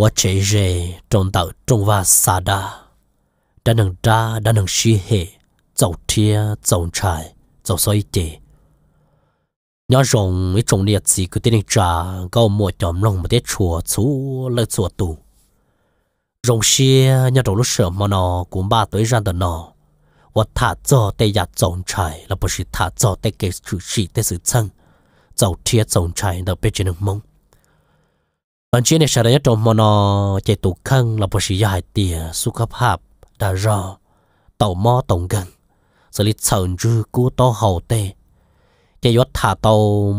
我这日中到中华萨达，但能扎，但能吸黑，走天走柴走所以地。nhớ rồng mấy trồng liệt gì cứ tên trà câu một chòm lòng một tết chùa chú lợi chùa tù rồng xia nhớ đầu lúc sợ mà nó cũng ba tuổi ra tờ nó và thả cho tê giả trồng trải là bởi sự thả cho tê kê sự chỉ tê sự chân dầu thia trồng trải là bên trên đường mông bản chuyện này sao đấy trong mòn chạy tù khăn là bộ sĩ giải tiền su cấp hạp đã rõ tàu mò tổng gần xử lý sờn dư cú to hậu tê chạy yết thả tàu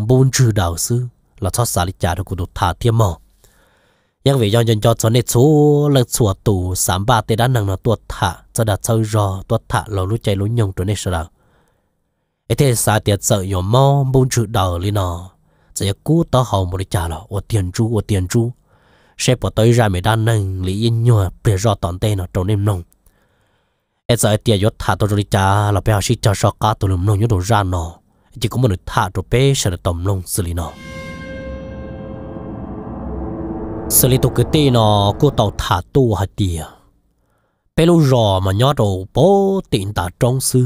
bốn dư đạo sư là cho xả lý trả được cú thả thiêm mò nhưng vì do nhân cho cho nên số lực sủa tù sám ba tê đã nặng nó tuột thả cho đã sâu rò tuột thả lò lú chạy lú nhông này nên sao đó thế sao tiệt sợ nhỏ mò bốn dư đạo lý nào sẽ cú tao hậu một trả là ô tiền chú ô tiền chú sẽ bỏ tới ra mấy đan nâng lý yên nhòa bề rõ toàn tên nó trốn em nông em sợ tiền gió thả tôi rồi trả là bây giờ cho sọ cá tôi làm nông nhớ ra nó chỉ có một người thả rồi bé sẽ được nông xử lý nó xử lý tôi cái tên nó cô tàu thả tu hạt tiền bé lô rò mà nhớ đầu bố tiện tả trong sư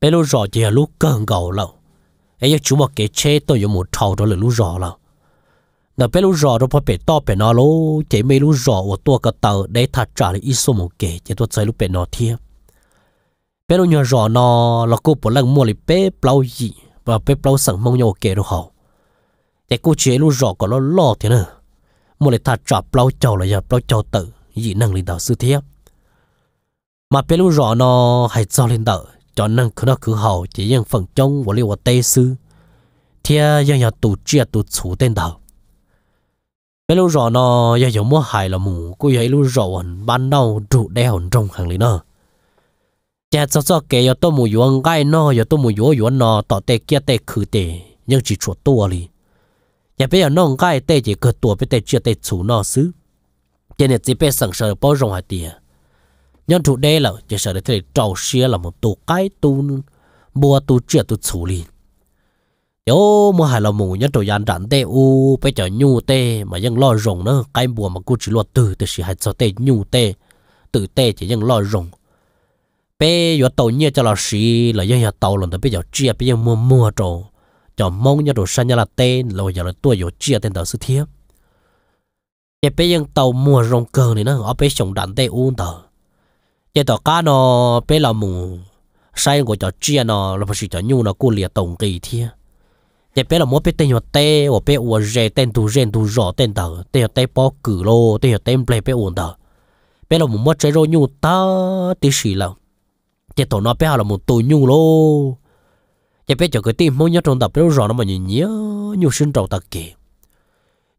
bé lô rò chỉ là lúc cần cầu lậu ấy giờ chú mà cái chế tôi dùng một thầu rồi lú rò là nó bé lú rò rồi phải bé to bé nó lú chỉ mấy lú rò của tôi cái tàu để thà trả lại ít số một cái chỉ tôi chơi lú bé nó thiệt bé lũ nhỏ rò nó là cô bỏ lăng mua lại bé bao gì và bé bao sẵn mong nhau kể đồ hậu để cô chế lú rò có nó lo thế nữa mua lại thà trả bao chầu là giờ bao chầu tự gì năng lên đạo sư thiệt mà bé lú rò nó hay cho lên đạo cho nên cứ nó cứ hậu chỉ những phần trong và liệu tây sư thì những nhà tụ chia tụ chủ tên đầu bây lúc rồi nó giờ giờ mua hại là mù cô ấy lúc rồi ban đầu trụ đeo trong hàng lý nó cha cho cho kể giờ tôi mù yuan gai nó giờ tôi mù yuan yuan nó tỏ tê kia tê khử tê nhưng chỉ chuột tua li nhà bây giờ nông gai tê chỉ cờ tua bây tê chia tê chủ nó xứ trên này chỉ bây sẵn sàng bao rộng hạt tiền nhân thủ đê là chỉ sợ để thấy trầu xia là một tù cái tu bùa tu chia tu xử lý yo mua hai là mù nhân thủ dàn đạn tê u bây giờ nhu tê mà vẫn lo rồng nữa cái bùa mà cô chỉ lo từ từ xí hai cho tê nhu tê từ tê chỉ vẫn lo rồng bây giờ tàu nhia cho là xí là dân nhà tàu lần tới bây giờ chia bây giờ mua mua trầu cho mong nhân thủ sinh nhà là tê là giờ là tôi giờ chia tên tàu sư thiếp giờ bây giờ tàu mua rồng cơ này nó ở bên sông đạn tê u tàu giờ tao cá nó bé là mù sai của cho chia nó là phải chỉ cho nhu nó cô liệt tổng kỳ thiên giờ bé là mỗi bé tên nhỏ tê hoặc bé uo rẻ tên tu rèn tu rõ tên tờ tên nhỏ tê bỏ cử lô tên nhỏ tê ple bé uo tờ bé là mù mất trái rồi nhu ta tí xì là giờ tao nó bé là mù tu nhu lô giờ bé cho cái tim mỗi nhớ trong tập bé rõ nó mà nhìn nhớ nhu sinh trầu tạc kì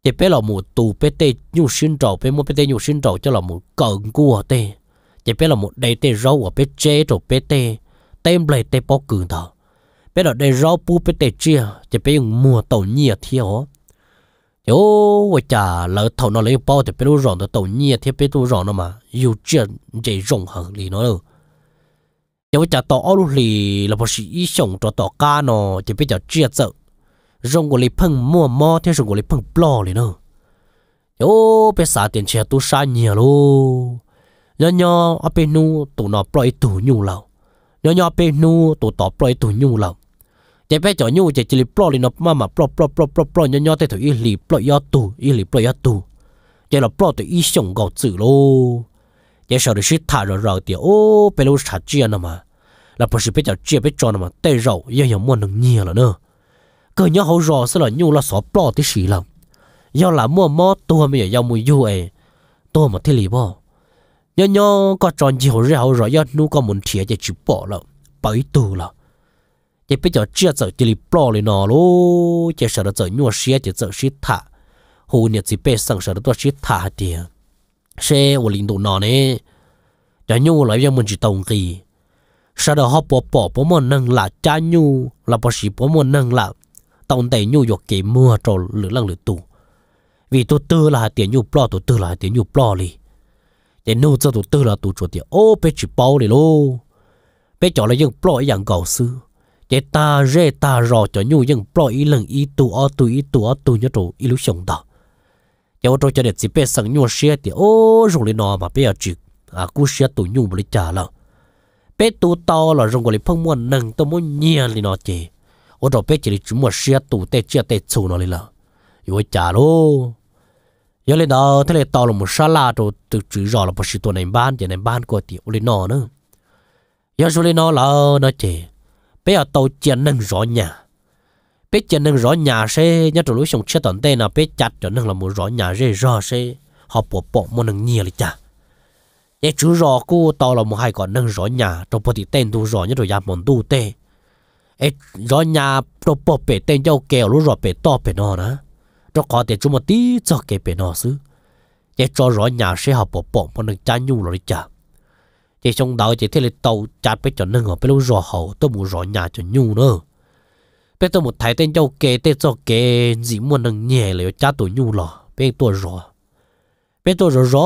giờ bé là mù tu bé tê nhu sinh trầu bé mỗi bé tê nhu sinh trầu cho là mù cận cua tê chỉ biết là một đầy tê rau ở bên chế rồi bên tê tem lệ tê bao cử đó biết là đầy rau bu bên tê chia chỉ biết dùng mùa tàu nhia thiếu yo vậy chả lỡ thầu nó lấy bao thì biết lúc rộng tàu nhia thì biết lúc rộng nó mà yêu chuyện để rộng hơn thì nó đâu giờ chả tàu ở lúc lì là bác sĩ ý sống cho tàu cá nó chỉ biết chả chia sợ rộng của lì phăng mua mò thì rộng của lì phăng bò lì nữa yo biết xả tiền xe tu sa nhiều luôn nhỏ nhỏ ở bên nu tụ nó bơi tụ nhu lâu nhỏ nhỏ bên nu tụ tỏ bơi tụ nhu lâu chạy bé chọn nhu chạy chỉ bơi lên nó mà mà bơi bơi bơi bơi bơi nhỏ nhỏ tới tụ y lì bơi yo tụ y lì bơi yo tụ chạy là bơi tụ y sống gạo chữ lô chạy sau đó shit thả rồi rồi thì ô bé lô sạch chia nó mà là bớt shit bé chọn chia bé chọn nó mà tay rồi giờ giờ mua nâng nhiều rồi nữa cơ nhỏ hậu rồi sẽ là nhu là sọ bơi tới xì lắm giờ là mua mò tua bây giờ mua du ấy tua mà thế lì bao nhớ nhớ có tròn gì hồi rồi rồi nhớ nu có muốn thiệt chỉ bỏ lợ bởi tù lợ chỉ bây giờ chưa sợ chỉ bỏ lên nó lô chỉ sợ là sợ nhua xia chỉ sợ xia thả hồ nhiệt chỉ bê sang sợ là tôi xia thả tiền xe của linh đồ nó nè đã nhu lại giờ mình chỉ tông kỳ sau đó họ bỏ bỏ bỏ một nâng là cha nhu là bỏ xì bỏ một nâng là tông tay nhu dục kỳ mua trò lửa lăng lửa tù vì tôi tư là tiền nhu bỏ tôi tư là tiền nhu bỏ li để nô cho tụ tư là tụ chuột thì ô bé chỉ bao đi lô bé cho là những bỏ dạng gạo sư để ta rê ta rò cho nhu những bỏ ý lần ý tụ ở tụ ý tụ ở tụ nhớ tụ ý lúc sống đó cho tôi cho để chỉ bé sang nhu xe thì ô rồi lên nó mà bé chỉ à cú xe tụ nhu mà lấy trả là bé tụ to là rồng của lấy phong mua nâng tôi muốn nhia lên nó chỉ ô rồi bé chỉ để chúng mua xe tụ tê chia tê chù nó lên là rồi trả luôn giờ lên đó thế là tao là một sa la rồi từ chữ rõ là một sự tuần này ban giờ này ban của tiểu lên nó nữa giờ số lên nó là nó chỉ bây giờ tao chiến nâng rõ nhà bây chiến nâng rõ nhà xe nhớ rồi lúc xong chết tận tên nào, bây chặt cho nâng là một rõ nhà rê rõ xe họ bỏ bỏ một nâng nhiều là chả nhớ chữ rõ cô tao là một hai con nâng rõ nhà trong bộ thì tên tu rõ nhớ rồi giảm mòn tu tê ấy rõ nhà trong bộ bể tên cho kèo lúc rõ bể to bể nó nữa cho có thể chúng một tí cho kế bên nó xứ để cho rõ nhà sẽ học bộ bộ mà nâng cha nhu rồi chả để trong đầu chỉ thấy là tàu chả biết cho nâng ở bên lúc rõ hậu tôi muốn rõ nhà cho nhu nữa bây tôi một thấy tên châu kế tên cho kế gì muốn nâng nhẹ là cha tôi nhu lò bây tôi rõ bây tôi rõ rõ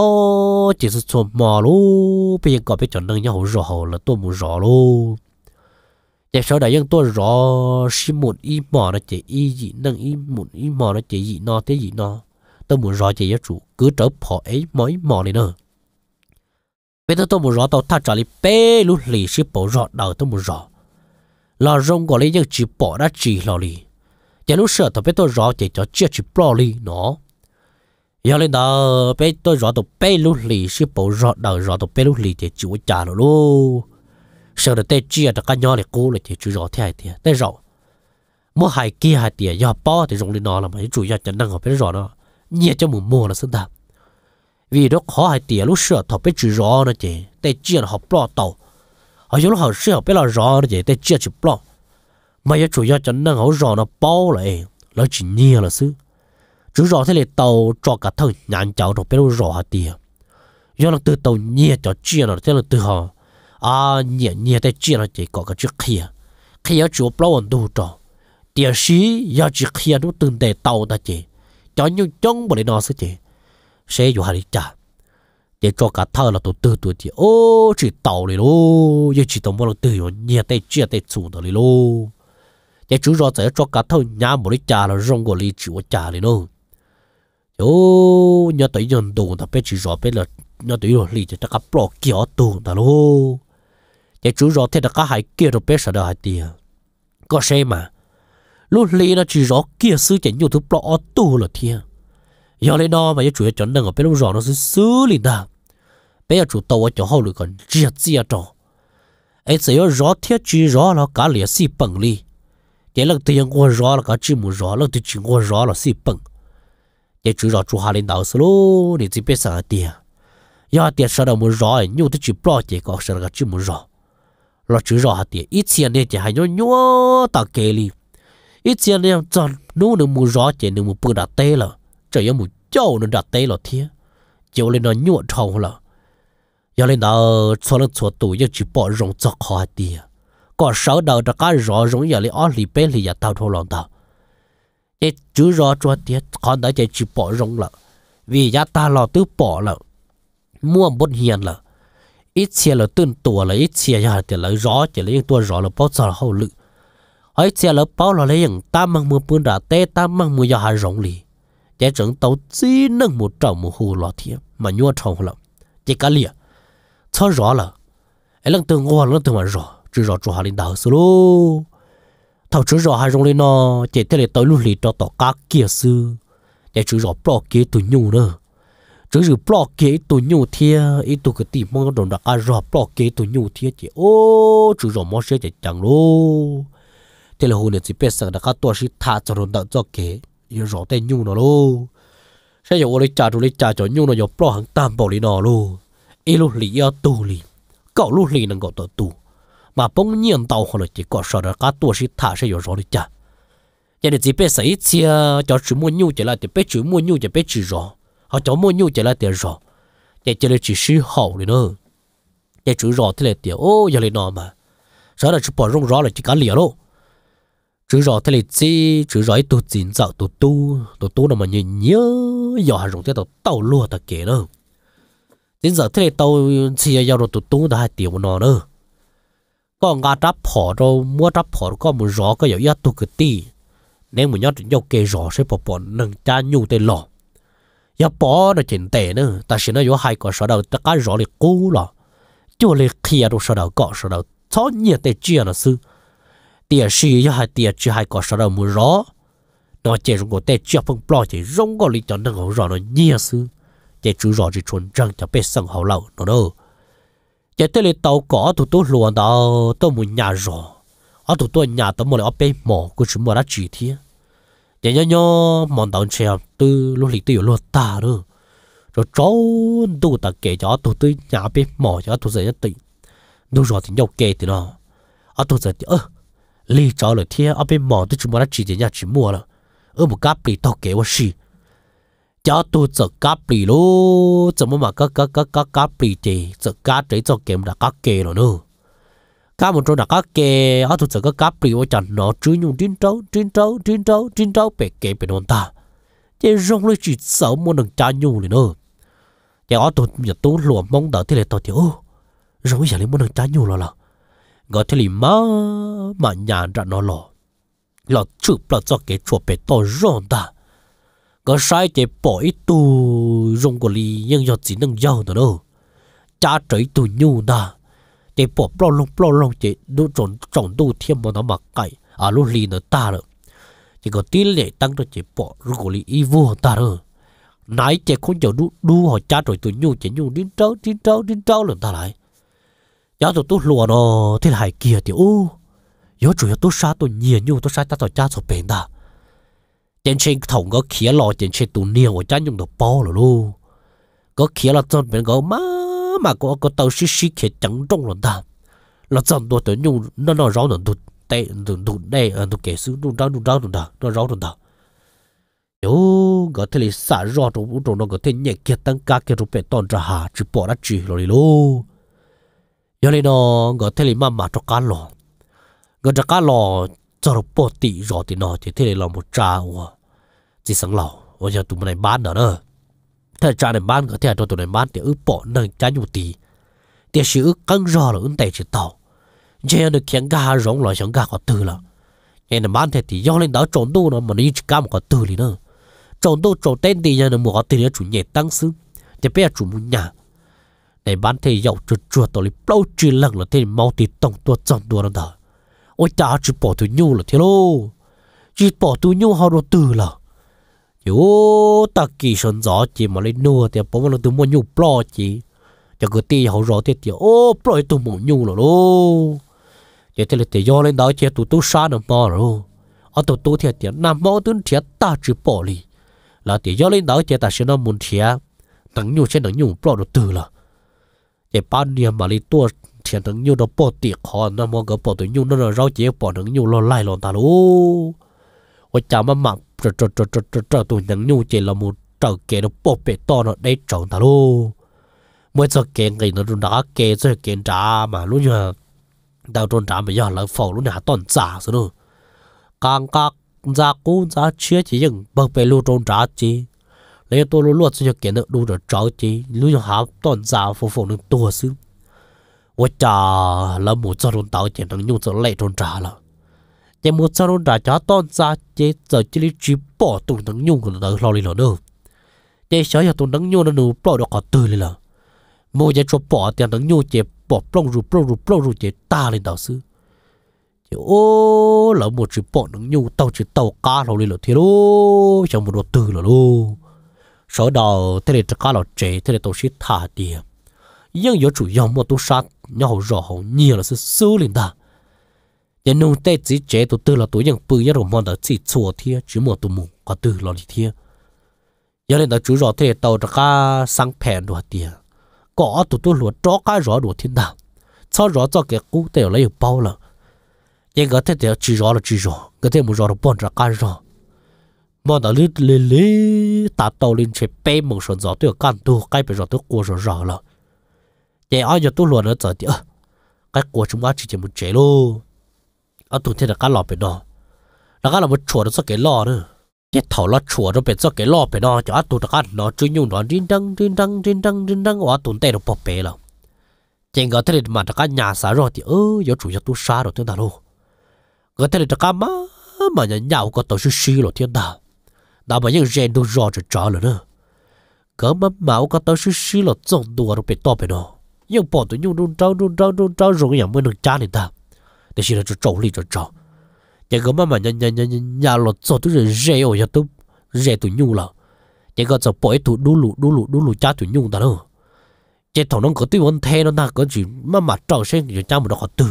chỉ là chồm mò luôn bây giờ có bây cho nâng nhau rõ hậu là tôi muốn rõ luôn chỉ số đại dân tôi rõ xin một y mỏ nó chỉ y gì nâng y một y mỏ nó chỉ gì nó thế gì nó tôi muốn rõ chỉ chủ cứ trở bỏ ấy mỗi mỏ này nữa bây giờ tôi muốn rõ tao thà trả lời bê lúc lì sẽ bỏ rõ đầu tôi muốn rõ là rong gọi lấy những chỉ bỏ đã chỉ lò lì chỉ lúc sợ tôi bây tôi rõ chỉ cho chia chỉ bỏ lì nó giờ lên đó bây tôi rõ tao bê lúc lì sẽ bỏ rõ đầu rõ tao bê lúc lì chỉ chịu trả nó luôn sau đó tay chia được cái nhau để cố lại thì chú rõ thế thì tay rõ mua hai kia hai tiền do bao thì dùng lên nó là mấy chủ yếu chân năng ở bên rõ nó nhẹ cho mùng mua là sinh đạp vì đó khó hai tiền lúc sửa thọ biết chú rõ nó chỉ tay chia là học lo tàu họ giống họ sửa biết là rõ nó chỉ tay chia chụp lo mà yếu chủ yếu chân năng họ rõ nó bao lại nó chỉ nhẹ là sư chú rõ thế là tàu cho cả thân nhàn cháu rồi biết rõ hai tiền do là từ tàu nhẹ cho chia nó thế là từ họ à nhẹ nhẹ để chia là chỉ có cái chuyện kia kia chúa bao ổn đủ trò địa sĩ giờ chỉ kia nó từng để tàu ta chỉ cho những chân bộ để nó sẽ chỉ sẽ อยู่ hari cha để cho cả thơ là tổ tư tổ thì ô chỉ tàu này lô giờ chỉ tàu mà nó tư rồi nhẹ để chia để chủ đó này lô để chú rồi sẽ cho cả thơ nhà bộ đi cha là rong của đi chịu cha này luôn ô nhớ tới nhân đồ ta biết chỉ rõ biết là nhớ tới rồi lì cho các block kia tù ta luôn giờ chú rõ thế là cả hai kia rồi bé sợ đó hai tia có xe mà lúc lý nó chỉ rõ kia sư chỉ nhiều thứ bỏ tu là thiên giờ lấy nó mà giờ chủ cho đừng ở bên lúc rõ nó sẽ xử lý ta bây giờ chủ tàu ở chỗ hậu lực còn triệt gì à trò ấy sẽ có rõ thiết chỉ rõ nó cả lìa si bằng li cái là tiền qua rõ là cả chỉ muốn rõ là thì chỉ qua rõ là si bằng cái chủ rõ chú hà lên đầu số thì chỉ biết sợ tia giờ tia sợ đâu muốn rõ nhiều thứ chỉ bỏ chỉ có sợ là cả chỉ muốn rõ lo chữ rõ hạt tiền ít tiền này thì hay nhó nhó ta kê li ít tiền này chọn nô nó mua rõ chỉ nó mua bự đặt tê là chỉ có mua châu nó đặt tê là thiệt chiều lên nó nhọ trâu là giờ lên đó cho nó cho tụ giờ chỉ bỏ rong cho khó tiền có sáu đầu đã cá rõ rong giờ lên ở lì bê lì giờ tao thua lòng tao cái chữ rõ cho tiền còn đó chỉ chỉ bỏ rong là vì giá ta lo tứ bỏ là mua bốn hiền là ít chia là tuần tuổi là ít chia giờ thì lấy rõ chỉ lấy tua rõ là bao giờ là hậu lự ấy chia là bao là lấy những ta mang mua bún ra, tê ta mang mua giờ hà rộng lì chế trưởng tàu chỉ nâng một trọng một hồ lọ thiệp mà nhua trọng lắm chỉ cả lìa cho rõ là ấy lần từng ngon lần từng mà rõ chỉ rõ chỗ hà linh đào xứ lô thầu chỉ rõ hà rộng lì nó chỉ thế là tàu lù lì cho tàu cá kia sư để chỉ rõ bỏ kia tụi nhung nữa chứ rồi block kế tụ nhu thia ít tụ cái tìm mong đồn đó à rồi block kế tụ nhu thia chỉ ô chứ rồi mới sẽ chạy chẳng lô thế là hôm nay chỉ biết rằng là các tổ sĩ thả cho đồng đó cho kế rồi rồi tên nhu nó lô sẽ giờ lấy trả rồi lấy trả cho nhu nó giờ block hàng tam bảo đi nó lô ít lúc lý ở tù lý cậu lúc lý năng gọi tổ tù mà bỗng nhiên tàu họ là chỉ có sợ là các tổ sĩ thả sẽ giờ rồi lấy trả giờ này chỉ biết xảy chia cho chữ mua nhu chỉ là chỉ biết chữ mua nhu chỉ biết chữ rồi họ cháu mua nhu chạy lại tiền rõ nhà chơi lại chỉ sư hậu đi nữa nhà chú rõ thế là tiền ô giờ lại nọ mà rõ là chú bỏ rong rõ là chỉ cá lìa luôn chú rõ thế là chi chú rõ ấy tu chín dạo tu tu tu tu nó mà nhìn nhớ giờ hà rong thế tao tao lúa tao kể nữa chín giờ thế là tao chỉ giờ rồi tu tu đã hai tiền một nọ nữa còn ngã tráp phỏ đâu mua tráp phỏ có một rõ có giờ yết tu cái tì nên một nhát nhau kê rõ sẽ bỏ bỏ nâng cha nhu tên lọ 要包的紧得呢，但是呢有海国说到这个热的高了，就来开都说到高说到早年的这样的事，电视也还电视还搞说到没热，那这如果在这份报纸中国里头能够让人热死，这主要是纯正就被生好了，喏喏。这这里到高都都乱到都没热热，啊都都热到没了被毛，可是没得几天。nhớ nhớ nhớ mòn tàu xe tư lúc lịch tiêu luật ta nữa rồi cháu đủ ta kể cho tụi tôi nhà bên mỏ cho tụi giờ tỉnh đủ rồi thì nhau kể thì nó à tụi giờ thì ơ lý cháu lời thiên ở à, bên mỏ tôi chỉ muốn chỉ để nhà chỉ mua rồi ơ một cáp lì tao kể quá xì cho tụi giờ cáp lì luôn, 怎么嘛 cáp cáp cáp cáp cáp lì thì giờ cáp đấy cho kém đã cáp kể rồi nữa cá một chỗ là cá kê họ tụt cái cá bì vô chẳng nó chứ nhung tin trâu tin trâu tin trâu tin trâu bể kê bể nón ta chỉ rong lấy chỉ sợ muốn đừng cha nhung liền nữa chỉ họ tụt nhà tú lùa mong đợi thế này tôi thì ô rong giờ lấy muốn đừng cha nhung rồi là gọi thế này mà mà nhà ra nó lò lò chụp lò cho cái chỗ bể to rong ta có sai chỉ bỏ ít tu rong của lì nhưng giờ chỉ nâng giàu nữa đâu cha trời tu nhung ta cái bỏ bỏ lông bỏ lông chỉ đủ trộn trộn đủ thêm một nó mà cái, à lúc lì nó ta rồi chỉ có tỷ lệ tăng rồi chỉ bỏ rồi có lì y vu ta rồi nãy chỉ không chịu đủ đủ họ cha rồi tụi nhu chỉ nhu đến trâu đến trâu đến trâu rồi ta lại giờ tụi tôi lùa nó thế là hai kia thì ô giờ chủ yếu tôi sa tôi nhiều nhu tôi sa ta tụi cha rồi bền ta trên trên thòng có khía lò trên trên tụi niêu của cha nhung được bao rồi luôn có khía là chân bên có má mà có có tàu xí xí kia chẳng trong lần ta là dần đồ tới nhung nó nó ráo lần đụt tệ lần đụt đây ở à, đụt kể sự đụt ráo đụt ráo đụt đó nó ráo đụt đó yo có thể là xả rõ trong vũ trụ nó có thể nhẹ kia tăng ca kia rồi bẹt toàn ra hà chỉ bỏ ra chỉ rồi lô yo này nó có thể là mà mà cho cá lò có cho cá lò cho nó bỏ tị rõ thì nó chỉ thế là một trà chỉ sáng lò bây giờ tụi mình này bán đó nữa thế cha này bán cái thế cho tụi này bán thì ước bỏ nâng cha nhu tì thì sự ước căng rõ là ứng tay chỉ tàu giờ được khiến gà rong lại chẳng gà có tư là nên là bán thế thì do lên đó trộn đô nó mà nó chỉ cam có tư thì nữa trộn đô trộn tên thì giờ nó mua có tư chủ nhẹ tăng sư thì bây giờ chủ muốn nhà này bán thế giàu chuột chuột tao lấy bao chữ lần là thế mau thì tông tua trong đua nó đó ôi cha chỉ bỏ tụi nhu là thế lô chỉ bỏ tụi nhu họ đồ tư là chú ta kỳ sơn gió chỉ mà lấy nua thì bố nó tụi mua nhu plo chỉ cho cứ ti hậu rõ thì tiểu ô plo tụi mua nhu rồi lô vậy thì là tiểu do lên đó chỉ tụi tụi sa nó mò rồi ở tụi tụi thì tiểu nam mò tụi thiệt ta chỉ bỏ đi là tiểu do lên đó chỉ ta sẽ nó muốn thiệt nắng nhu sẽ nắng nhu plo được từ là vậy ban đêm mà lấy tua thiệt nắng nhu nó bỏ tiệt họ nó mò cái bỏ tụi nhu nó là rau chỉ bỏ nắng nhu nó lại lo ta lô ôi chả mà trò trò trò trò trò trò tụi những nhu chỉ là một trò kể nó bóp bể to nó đấy trộn ta luôn mỗi trò kể người nó đã kể cho kể trả mà luôn nhờ đào trộn trả mà giờ là phổ luôn nhà toàn giả rồi luôn càng các giá cú giá chia chỉ những bậc bể luôn trộn trả chỉ lấy tôi luôn luôn cho kể nó đủ rồi trộn chỉ luôn nhà hám toàn giả phổ phổ nó tua xứ 我家那木早中到见到牛走来中扎了。chỉ một sao đã cho tôn ra chỉ giờ chỉ lấy chỉ bỏ tụi nắng nhung của nó lo lý nó được. chỉ sợ giờ tụi nắng nhung nó nụ bỏ được cả từ lý là mua chỉ cho bỏ tiền nắng nhung chỉ bỏ plong ru plong ru plong ru chỉ ta lên đạo sư chỉ ô là một chỉ bỏ nắng nhung tàu chỉ tàu cá lo lý là thế lô chẳng một đồ từ là lô sợ đầu thế này cá lo chế thế này tôi sẽ thả tiền nhưng có chủ yếu một tôi sát nhau rõ nhiều là sự xử lý đó giờ nông tê chỉ chế tụ tư là tụ những bự giờ mòn đã chỉ chùa thiê chỉ mò tụ mù có tư là đi thiê giờ nên đã chú rõ thế tàu đã cá sang phèn đồ tiề có tụ tụ lúa cho cá rõ đồ thiên đạo cho rõ cho cái cú tèo lấy bao là nhưng cái thế tèo chỉ rõ là chỉ rõ cái thế mù rõ là bọn ra cá rõ mà đã lê lê lê tạ tàu lên trên bê mông sơn rõ tụi can tu cái bây giờ tụi cua rõ rõ là vậy ai giờ tôi lúa nữa giờ thì ờ, cái cua chúng ta chỉ chỉ một chế luôn ở tụi thế là cá lò bị đó nó cá là chuột nó sẽ cái lò nữa chết thầu lò chuột nó bị cho cái lò đó cho tụi nó ăn nó chú nhung nó rin đăng rin đăng rin đăng rin đăng ở tụi tê nó bỏ bể rồi chỉ có thế mà nó nhà xả rồi ơ giờ chủ nhà tu xa rồi thiên đàng luôn có thế là cá má mà nhà nhau có tổ sư sư rồi thiên đàng đã mà những gen đồ rõ cho trả rồi nữa có mà máu có tổ sư sư là trông đùa rồi bị đó nhưng bỏ tụi nhung đun trâu đun trâu trâu rồi nhà mới được cha này để xí là cho trâu li cho trâu nhà cái mà mà nhà nhà nhà nhà lọt cho tôi rồi rẻ ở nhà tôi rẻ tôi nhung là nhà cái cho bỏi tôi đu lụ đu lụ đu lụ cha đâu chỉ thằng nó có tôi vẫn thế nó ta có gì mà mà trâu xem rồi cha mình nó có tư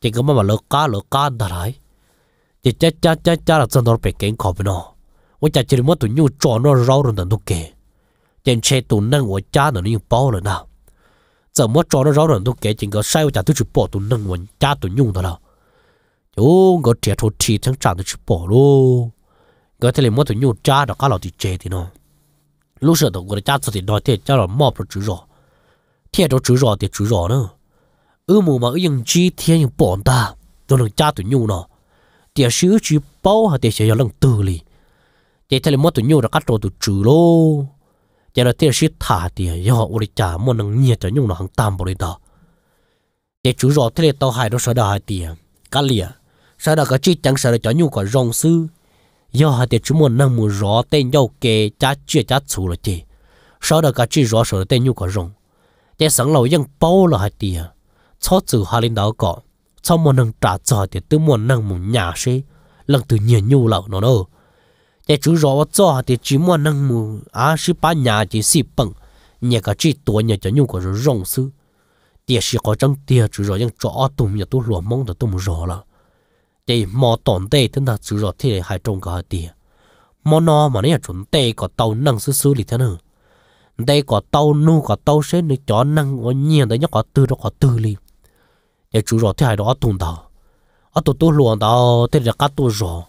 chỉ cái mà mà lỡ cá lỡ cá ta lại chỉ cha cha cha cha là chân nó bị kén khó với nó tôi cha chỉ mất tôi nhung cho nó rau rồi tận tôi kể trên xe tôi nâng của cha nó như bao rồi nào giờ mua cho nó rõ ràng cái sai của cha tôi chụp bỏ tôi nâng mình cha tôi nhung thôi đâu chú cái trẻ thô chỉ thằng cha tôi luôn cái thế này mua tôi nhung cha đó cả là tôi chết thì nó lúc sợ tôi nói thế là mò rồi chữ rõ thế đó chữ rõ thì chữ rõ nữa ư mà ư những chi thế những bỏ ta tôi thằng cha tôi nhung nó thì bao thì sẽ có lần từ li thế thế này mua tôi nhung rồi tôi chữ luôn giờ là tiêu ship thả tiền giờ họ uri trả mua năng nhiệt cho nhung nó hàng tam bồi đó để chú rõ thế tao hại đó sợ đào hại tiền cá lìa sợ đào cái chi chẳng sợ cho nhung có rong sư giờ họ để chú mua năng mua rõ tên nhau kề cha chia cha chủ là chị sợ đào cái chi rõ sợ tên nhung có rong để sẵn bao là hại tiền cho chữ hà linh đạo cọ cho mua năng trả cho để tự mua năng mua nhà xe lần từ nhiều nhung lậu nó đâu thế chú rõ cho thì chỉ mua năng mù à sư ba nhà chỉ xì bằng nhà cả chỉ tuổi nhà cho nhung của rồi rong sư tiền sĩ có trong tiền chú rõ những chỗ tụm nhà tôi lúa mong là tôi rõ là để mò tổn tệ thế nào chú rõ thế hai trong cả tiền mò nó mà này chuẩn tệ có tàu năng sư sư thì thế nào đây có tàu nu có tàu xe nữa cho năng có nhiều đấy nhá có tư đó có tư li để chú rõ thế hai đó tụm tàu ở tụt tôi lúa tàu thế là cá tôi rõ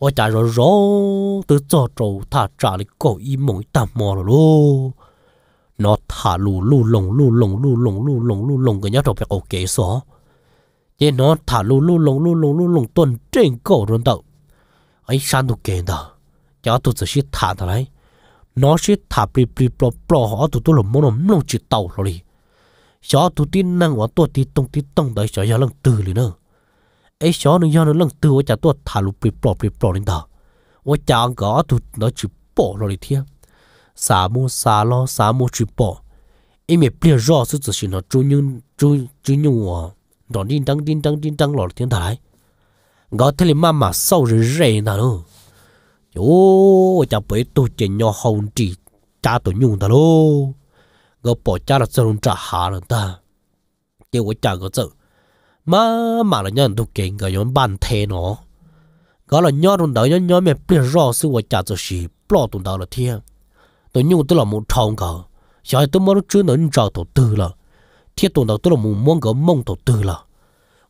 我家若若都做做他家里狗一梦大毛了咯。nó thả lù lù lồng lù lồng lù lồng lù lù cái nhát đầu bị ổ kế xó vậy nó thả lù lù lù lù lồng tuần trên rồi đâu ấy san tụ kế đó cho tụ chỉ xí thả thà đấy nó xí thả bì bì bò bò họ tụ tụ lồng mồm chỉ tàu rồi đi cho tụ tin năng của tụ tin tông tin tông đấy cho giờ ấy xó nó do nó lần tư ô chả tôi thả lụp bị bỏ bị bỏ lên đó ô chả ngó tụt nó chỉ bỏ rồi thiệt xả mua xả lo xả mua chỉ bỏ ấy mẹ rõ sự chỉ nó chú nhưng chú chú nhưng à đó đinh đăng đinh đăng đinh đăng lọ thiên thái ngó thế là mà sau rồi rề nào nữa ô chả bởi tôi chỉ nhỏ hồng chỉ cha tôi nhung ta lô ngó cha là sao trả hạ rồi ta kêu ô chả có sợ mà mà là nhân thuộc kiện cái nhóm bàn thế nó có là nhau trong đó nhau nhau mẹ biết rõ sự vật chả cho gì bỏ trong đó là thiên tôi nhung tôi là một thằng cả giờ tôi muốn chưa nói rõ tổ tư là thiết tồn đó tôi là một mong cái mong tổ tư là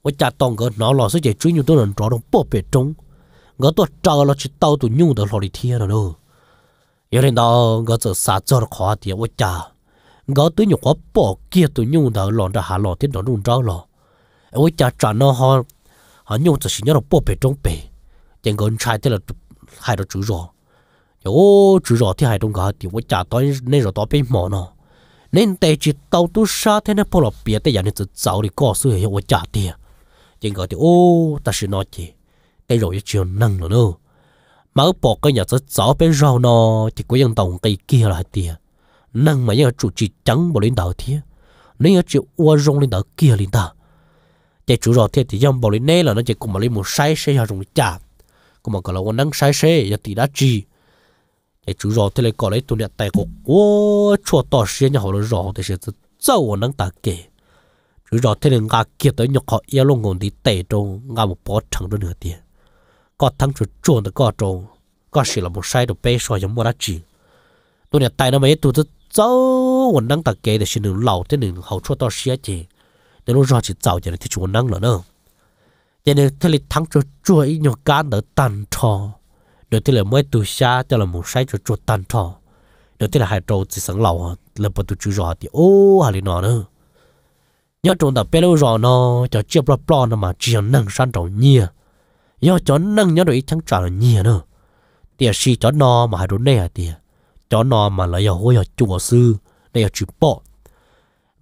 vật chả tòng cái nó là sự chỉ truy nhung tôi là rõ trong bộ biệt trong ngỡ tôi chờ là chỉ tao tôi nhung được lo đi thiên rồi đâu giờ đến đó ngỡ tôi xả cho nó khó thì vật chả ngỡ tôi nhung có bỏ kia tôi nhung được lo ra hà lo thiết nó đúng rõ rồi 我家长呢好，好用这些年了宝贝装备，见个人拆掉了，还着煮肉，我煮肉的还中个的，我家当那肉当被毛呢，恁带去到都啥天呢跑了别的人呢就早的告诉我家的，见个的哦，但是那的，带肉也只有能了呢，毛宝个伢子早被肉呢，就个样当给给了的，能嘛要煮起长不领导的，恁要只我容领导给领导。chỉ chủ rồi thì thì dòng bảo lý nê là nó chỉ cùng bảo lý một sai sai họ dùng chả cùng mà còn là quan năng sai sai giờ thì đã chi chỉ chủ rồi thì lại còn lấy tụi này tài cổ quá chua to xí nhà họ nó rồi thì sẽ dâu quan năng ta kể chủ rồi thì là ngã kia tới nhọc họ yêu luôn còn đi tệ trong ngã một bó chẳng được nửa tiền có thằng chủ chuồn được có trong có chỉ là một sai được bê so giống một đã chi tụi này tài nó mấy tụi nó dâu quan năng ta kể thì sẽ nửa lâu thì nửa hậu chua to xí chứ để nó ra chỉ tạo cho nên thì chúng năng là đâu cho nên thế là thắng cho chua ít nhiều cá đỡ tàn trò được thế là mới từ xa thế là muốn sai cho chua tàn trò được thế là hai trâu chỉ sẵn lầu là bắt đầu chữ rõ thì ô hà lý nó nữa nhớ chúng ta biết đâu rõ nó cho chiếc bò bò nó mà chỉ năng san trầu nhiều nhớ cho năng nhớ được ít thắng trả là nhiều nữa là si cho nó mà hai đồ này à tiền cho nó mà lại giờ hối giờ chùa sư này là chữ bỏ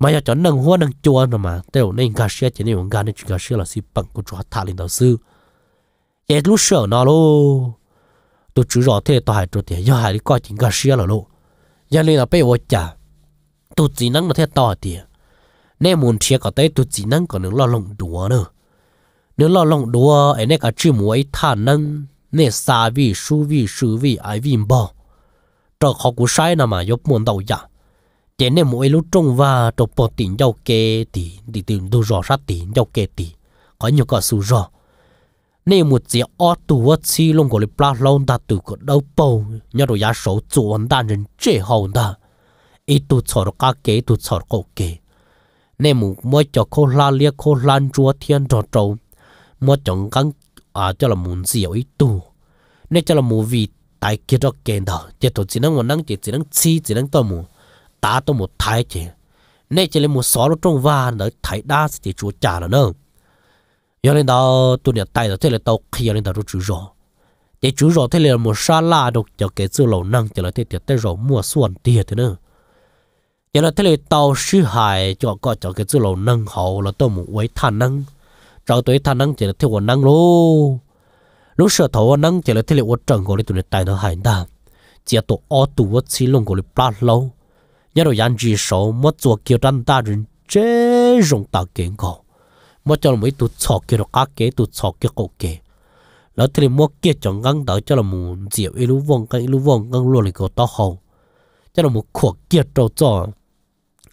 mà giờ cho nâng hoa nâng chua nữa mà tiêu nên gà xe chỉ nên gà nên gà xe là si bằng của chua thà lên đầu sư vậy lúc sợ nó luôn tôi chú rõ thế tôi hại tôi thì giờ hại đi coi chính gà xe là luôn giờ nên là bây giờ chả tôi chỉ năng là thế to thì nên muốn chia cả tới tôi chỉ năng còn nữa lo lồng đùa nữa nếu lo lồng đùa ấy nên cả chữ mua ấy thà năng nên xa vị su vị sự vị ai vị bỏ cho khó cú sai nào mà giúp muốn đầu dạng chế này mỗi lúc trông và trộn bột tiền dầu kê thì thì từ đồ rõ sát tiền dầu kê thì có nhiều cái sự rõ nên một chế ở tù ở chi lông của lịch lông ta từ cái đầu bầu nhớ đồ giá số chuẩn đàn 人最好的一度错了个给，一度错了个给。那么我叫可拉列可兰卓天卓州，我讲讲啊，叫了门子有一度，那叫了母为大几多见到，这都只能我能只只能吃，只能到么？ta tôi một thái chứ nè chỉ là một số nó trong và nó thái đa thì chúa trả là nương giờ lên đó tôi nhận tay rồi thế là tao khi lên đó tôi chú rõ để chú rõ thế là một sa la đục cho cái sư lầu năng cho là thế thì tới rồi mua xuân tiền thế nữa giờ là thế là tao sư hại cho có cho cái sư lầu năng hậu là tôi một quấy than năng cho tới than năng chỉ là theo quần năng luôn lúc sợ thấu năng chỉ là thế là quật trần của tôi tay nó hành đam chỉ là tôi ô tu vật xí lông của tôi plát lâu nhớ rồi dân chỉ số mất chỗ kiểu tan ta rồi chế rộng tạo kiện cổ mất cho là mấy tụt sọ kiểu cá kế tụt sọ kiểu cổ kế lỡ thì mất kia chọn găng tới cho là muốn diệu ilu vong cái ilu vong găng luôn là có to hậu, cho là muốn cuộc kia trâu cho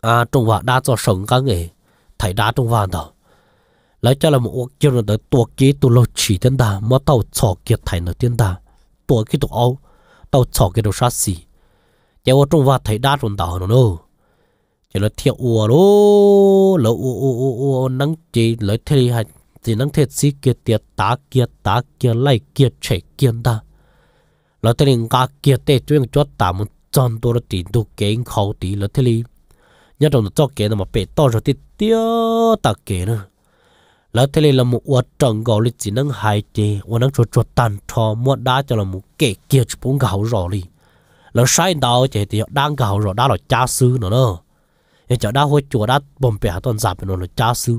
à trong vạn đa cho sống găng ấy thầy đá trong vạn đó lỡ cho là muốn kia nó tới tuột kia tụt lột chỉ tên ta mất tàu sọ kia thầy nó tên ta tuột kia tụt âu tàu sọ kia đồ sát xì giờ ở trong vạt thấy đa chuẩn tàu nó nô chỉ là thiệu ua lô lô ua ua ua ua nắng chế lấy thế hay chỉ nắng thế xí kia tiệt tá kia tá kia lại kia chạy kia ta là thế này cả kia tê chuyện cho tạm một trăm đô là tiền đồ kiếm khẩu tí là thế này nhớ trong cho kia nó mà bể to rồi thì tiêu ta kia nữa là thế này là một ua trồng gạo lịch chỉ nắng hai chế ua nắng cho cho tàn thò mua đá cho là một kẻ kia chụp bóng gạo rồi đi lỡ sai đào chỉ thì đang gạo rồi đã là cha sư nữa đó nhưng chợ đã hồi chùa đã bầm bẻ toàn giảm nó là cha sư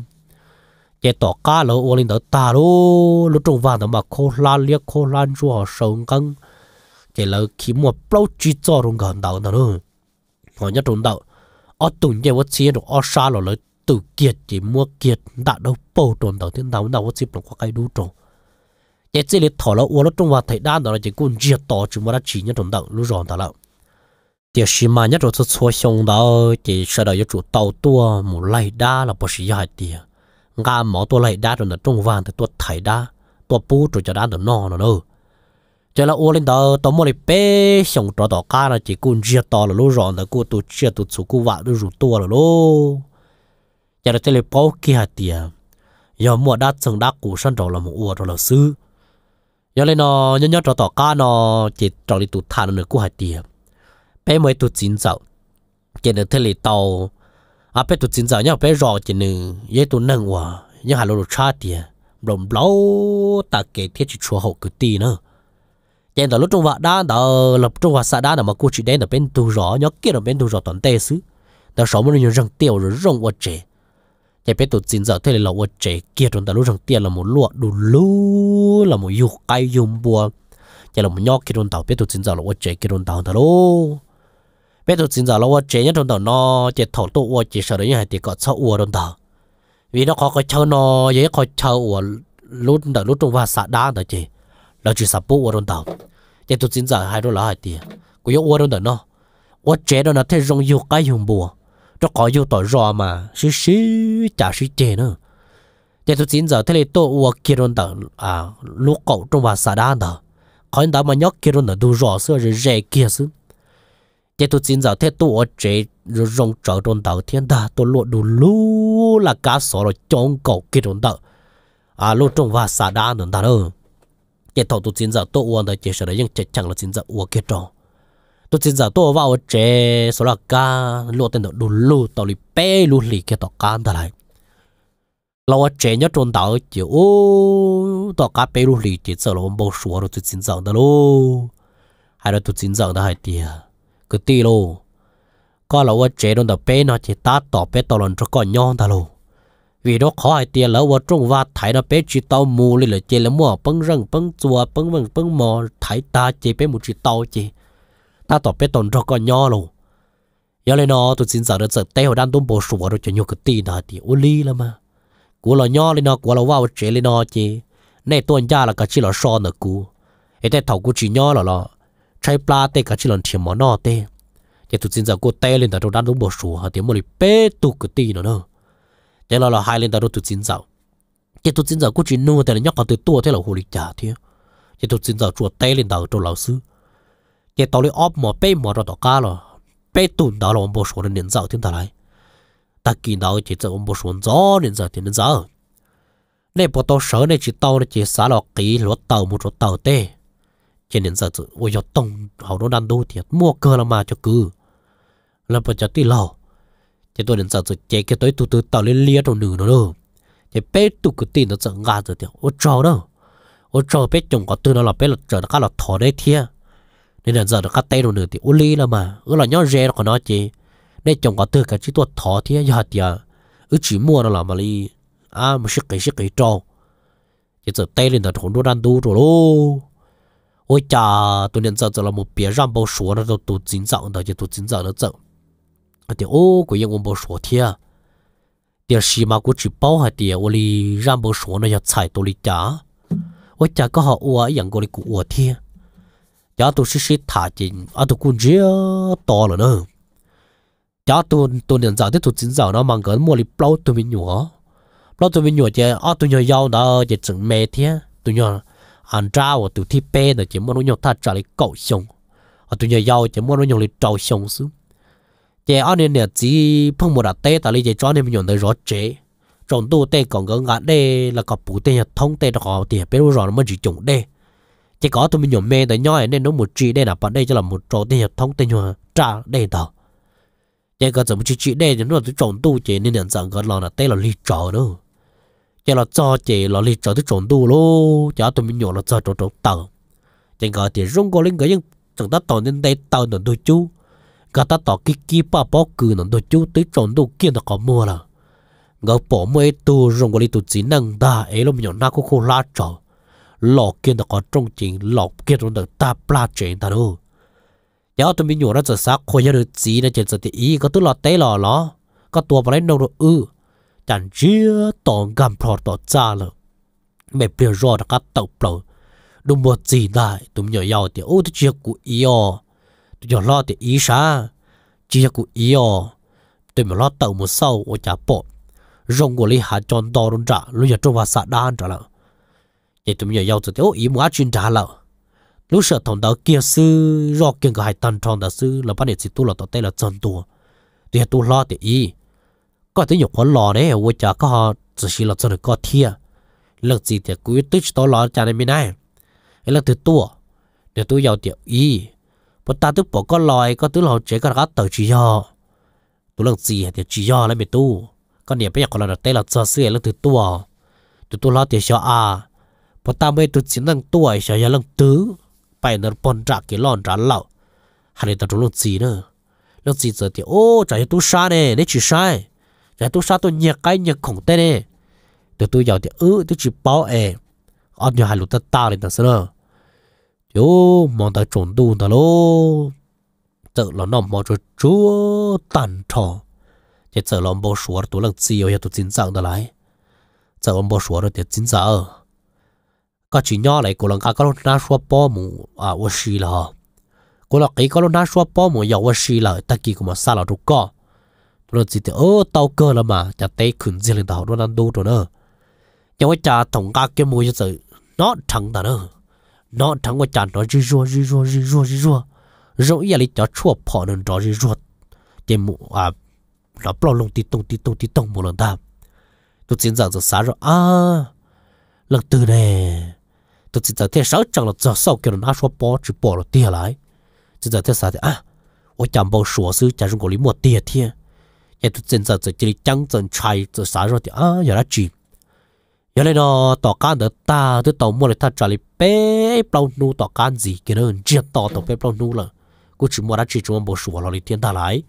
chỉ tỏ cá lỡ ô lên đó ta đó lỡ trung vàng đó mà khô la liếc khô lan chùa sống căng chỉ lỡ khi mua bao chi cho trong gần đầu đó nữa họ nhất trung đầu ở tuần giờ vớt xe được ở xa rồi lỡ tự kiệt chỉ mua kiệt đã đâu bầu tròn đầu thiên đào nào vớt xếp nó có cái đủ tròn chế chế lịch thọ lâu uống là chỉ cũng chia to rồi thì xí mà nhất rồi xuất chỉ sợ đó chủ tàu tua một lại đa là bớt sĩ hại tiền rồi thì tua thấy đa tua bù rồi cho đa là uống lên đó tao mua lại bé xong trò là chỉ cũng chia to là lúc rồi là cũng tụ chia rồi cho là chế lịch bao kia tiền giờ mua đa chừng đa củ săn một uống giờ này nó nhớ nhớ trò tỏ cá nó chỉ trò đi tụt thàn nó cũng hay tiệt, bé mới tụt chín dậu chỉ nó thế lì tàu à bé tụt chín dậu nhá bé rò chỉ nó dễ tụt nâng hòa nhớ hà lô cha tiệt, đồng lâu ta kể thiết chỉ chùa hậu cứ tì nữa trên đó lúc trung vạ đa đó lập trung vạ xã đa là mà cô chỉ đến ở bên tu rõ nhớ kia ở bên tu rõ toàn tê xứ đó sống mới nhớ răng tiêu rồi rong quá trẻ chạy biết tụt xin giờ thế là lâu chạy kia trong ta lúc trong tiền là một lụa đủ lú là một yêu cay dùng bùa chạy là một nhóc kia trong tàu biết tụt xin giờ là chạy kia trong tàu ta lú biết tụt xin giờ là chạy nhất trong tàu nó chạy thổ tụ chạy sợ đấy hay thì có sợ uo trong tàu vì nó có cái chờ nó dễ có chờ uo lúc đó lúc trong và xả đá đó chị là chỉ sập bùa trong tàu chạy tụt xin giờ hai đứa là hai tiền cũng yêu uo trong tàu nó uo chạy đó là thế rong yêu cay dùng bùa nó có vô tỏi rò mà xí xí chả xí chê nữa giờ tôi chín giờ thế này tôi uo kia rồi tờ à lúc cậu trong bà xã đan tờ khỏi đó mà nhóc kia rồi tờ đủ rò xưa rồi rẻ kia xứ giờ tôi chín giờ thế tôi uo chế rồi rong chợ trong tờ thiên ta tôi lụa đủ lú là cá sò rồi chọn cậu kia rồi tờ à lúc trong bà xã đan tờ đó giờ tôi chín giờ tôi uo tờ chỉ sợ đấy nhưng chắc chắn là chín giờ uo kia trong tôi chỉ giờ tôi vào chế số là cá lúa tên đó đủ lú tàu lì bé lú lì cái tàu cá đó lại lâu chế nhớ trốn tàu chịu ô tàu cá bé lú lì chỉ sợ là ông bao số rồi tôi chính giờ đó luôn. hay là tôi chính giờ đó hay tiệt cứ tiệt lô có lâu chế đồn tàu bé nó chỉ ta, tàu bé tàu lần cho con nhon đó luôn. vì nó khó hay tiền lỡ vào trung và thấy nó bé chỉ tàu mù lên là chỉ là mua bưng răng bưng chùa bưng vàng bưng mò thấy ta chỉ bé một chỉ tàu chỉ ta tỏ bé tồn cho con nhỏ luôn giờ lên nó tôi xin giờ được giờ tê hồi đang tôm bồ sủa rồi cho nhiều cái tì nào thì ô ly là mà Cú là nhỏ lên nó cú là vào chế lên nó chứ. này tuần gia là cái chỉ là so nữa cú cái tê thầu cú chỉ nhỏ là lo trái pla tê cái chỉ là thiềm mà nó tê giờ tôi xin giờ cú tê lên tao đang tôm bồ sủa thì tiếng một lì bé tụ cái tì nữa nữa giờ là là hai lên tao tôi xin giờ giờ tôi xin giờ cú chỉ nuôi tê là nhóc còn từ tua thế là hồ lịch trả thế giờ tôi xin giờ chuột tê lên tao cho lão sư cái tàu lưỡi óp mỏ bê mỏ rồi tàu cá rồi bê tụn đó là ông bố số nên nhận giàu thiên thà lại ta kỳ đó thì nên giàu nên bộ tàu sở này chỉ tàu này chỉ xả lọ kỹ lúa tàu một lúa tàu tê cho nên giờ ôi giờ tông hậu nó mua cơ là mà cho cứ là cho tí lò cho tôi đến giờ rồi chế cái tới từ từ lên lia trong nửa nó đâu bê tụ cứ tin nó sợ ngã rồi thì ôi trò đâu ôi trò bê chồng có tư nó là bê là trở nó cá là thò nên là giờ nó cắt tay rồi nữa thì uli là mà ư là nhó rẻ của nó chứ để chồng có tư cái chỉ tuột thỏ thì giờ thì ư chỉ mua nó là mà đi à mà sức cái sức cái trâu chỉ giờ tay lên là thốn đồ đan đu rồi lô ôi cha tôi nhận giờ giờ là một bia ram bao số nó tôi tôi chính dạng đó chứ tôi chính dạng nó dạng thì ô của yên ông bao số thì à thì xí mà của chỉ bao hạt thì ôi ram bao số nó giờ chạy tôi đi trả ôi cha có họ ua yên của đi của ua thiệt cháu tôi xí xí thả chị à tôi cũng dễ to rồi nữa cháu tôi tôi nhận ra thì tôi chính giờ nó mang cái mua đi bao tôi mình nhổ bao tôi mình nhổ chứ à tôi nhổ dao đó chỉ chừng mấy thế tôi nhổ ăn trao và tôi thì bê nữa chỉ muốn nó nhổ ta trả lại cậu sống, à tôi nhổ dao chỉ muốn nó nhổ lại trâu xong xuống chị anh à, nên là chỉ không một đặt tê ta lấy chị cho nên mình nhổ tới rõ chế trong tu tê còn có ngã đây là có bù tê thông tê đó có tiền biết rồi nó mới chỉ trồng đây chỉ có tụi mình nhổ mê tới nhoi nên nó một chỉ đây là bạn đây cho là một chỗ tiền hợp thông tiền hòa trả đây đó chỉ có chúng chỉ chỉ đây chúng nó là trộn tu chỉ nên nhận rằng còn là là tê là lì trò đâu chỉ là cho chỉ là lì trò tụi trộn tu luôn, chả tụi mình nhổ là cho trộn trộn tàu chỉ có thì rung có lên cái những chúng ta tàu nên đây tàu nó đôi chú cả ta tàu kia kia ba bao cừ nó đôi chú tụi trộn tu kia nó có mua là ngỡ bỏ mấy tu rung có lên tu chỉ năng đa ấy lúc nhổ na cũng khô la trò lọ kia nó có trung chính lọ kia nó được ta pla chuyện ta đâu nhớ tôi mình nhổ ra giờ sáng khôi nhớ được gì nó chuyện giờ thì ý có tôi lọ té lọ nó có tua vào lấy nâu rồi ư ừ. chẳng chưa tòn gầm phò tỏ cha rồi mẹ bia rồi đã cắt tàu rồi đúng một gì đại mình nhổ giàu thì ô tôi chưa cụ ý ồ tôi nhỏ lo thì ý sa chưa cụ ý ồ tôi mà lo tàu một sau ô chả bỏ rong của lý hạ tròn to luôn trả luôn giờ trung vào xã đan trả lại thì tụi mình yêu tụi tôi ý muốn chuyên trả lợ lúc sợ thằng đó kia sư do kiên cái hai tần tròn đó sư là bắt để chỉ tu là tao tay là chân tu thì tu lo thì ý có thể nhục con lò đấy vợ cha có họ chỉ chỉ là chân được có thia lực gì thì cứ tức đó lo cha này mình này ấy là từ tu để tu giàu thì ý bọn ta tức bỏ con lòi có tức là họ chế con gắt tờ chỉ do tu lực gì thì chỉ do là mình tu con niệm bây giờ còn là tay là chân sư là từ tu từ tu lo thì cho à พอตาไม่ตุจินังตัวเฉยลังตื้อไปนรปนจากกี่ลอนจานเหล่าหันไปตัวลงจีเนอะลงจีเจอเดียวโอ้ใจตัวชาเน่นี่จีชาใจตัวชาตัวเนียกไกเนียกของเต้เน่ตัวตัวยาวเดียวเออตัวจีเป้าเออันยาหันลุตตาเลยนะสิเนอะเดี๋ยวมองตาจนดูนะโลเจอเราหน่อมมองจะจัวตันทอจะเจอเราบ่ชัวตัวลังจีเอาอย่าตัวจริงจังนั่นแหละเจอเราบ่ชัวเราเดี๋ยวจริงจังก็ชิญอเลยกูลังกาก็น่าชัวป้อมูอ่าวชีละฮะกูลังกีก็น่าชัวป้อมูอยากวชีละตะกี้กูมาซาละทุกก็ตัวจิตเออเต้าเกอละมาจะเตะขึ้นเจริญดาวนั่นดูตัวเนอะยังว่าจ่าถงกาเกี่ยมวยจะเจอนอถังแต่เนอะนอถังว่าจ่าหนอจีรัวจีรัวจีรัวจีรัว容易哩叫戳破能找人弱，节目啊，那不弄滴咚滴咚滴咚不能打，都经常就啥着啊，冷得嘞，tôi chỉ giờ thế sáu chẳng là giờ sau kia nó số bỏ chỉ rồi tiền lại chỉ giờ thế sao à tôi chẳng bao sửa sư chẳng dùng gọi lý mua tiền thế giờ tôi chỉ giờ chỉ chẳng chẳng chạy giờ sao rồi thì à giờ là chỉ giờ này nó tỏ can được ta tôi tàu mua lại ta trả lại bé bao nu tỏ can gì kia nó chỉ tỏ tàu bé bao nu là cũng chỉ mua đã chỉ chúng bao sửa rồi tiền ta lại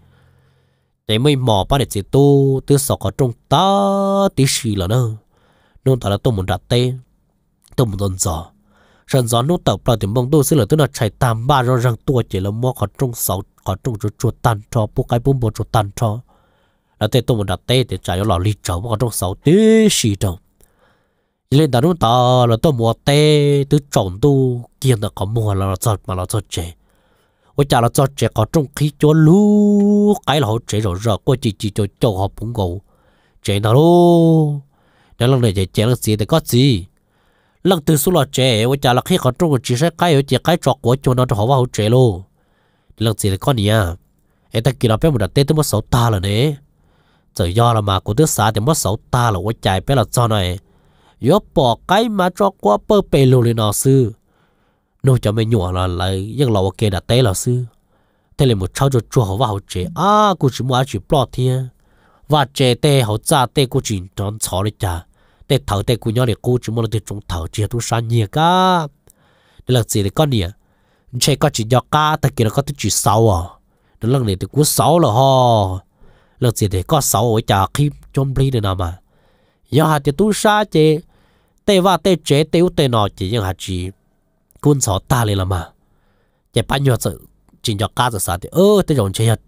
để mới mò ba để chỉ tu từ sọ có trong ta tí xì là nó nông ta là tôi muốn đặt tên tôi muốn dần dò 人家路到不了点梦都是了，都那拆单吧，让让多起了么？可种少，可种就做单车，不该不么做单车。那在东门那带的只有老李找，可种少的是种。一连打中打了到么带都长都见到可么了，做嘛了做这。我家了做这可种起做路，该了这种热，我自己就叫好朋友，这那喽。那让人家讲了谁的个子？lần từ số lọ trẻ với cha là khi có trung chỉ sẽ cái ở chỉ cái cho của cho nó cho họ vào trẻ luôn lần gì là con gì à? em ta kia là bé một đặt tên tới mất sáu ta rồi đấy giờ do là mà của tứ xã thì mất sáu ta là với chạy bé là cho này yếu bỏ cái mà cho qua bơ bê luôn lên nó sư nô cho mấy nhỏ là lại nhưng là ok đã tên là sư thế là một cháu cho chua họ vào trẻ à cô chỉ muốn chỉ plot thiên và trẻ tê họ cha tê cô chỉ đón chó đi để thở để cú nhau để cô chỉ muốn là để chúng thở chỉ tu san nhiều cả để là gì để con nhỉ chơi có chỉ do cả tại kia là có chỉ sáu à để lần này thì cú sáu là ho là gì để có sáu ở nhà khi chôm bli được nào mà giờ hạt thì tu sa chế tê va tê chế tê u tê nọ chỉ nhưng hạt chỉ quân sáu ta lên là mà chế bao nhiêu sự chỉ do cả giờ sao thì ơ tê rồng chơi hạt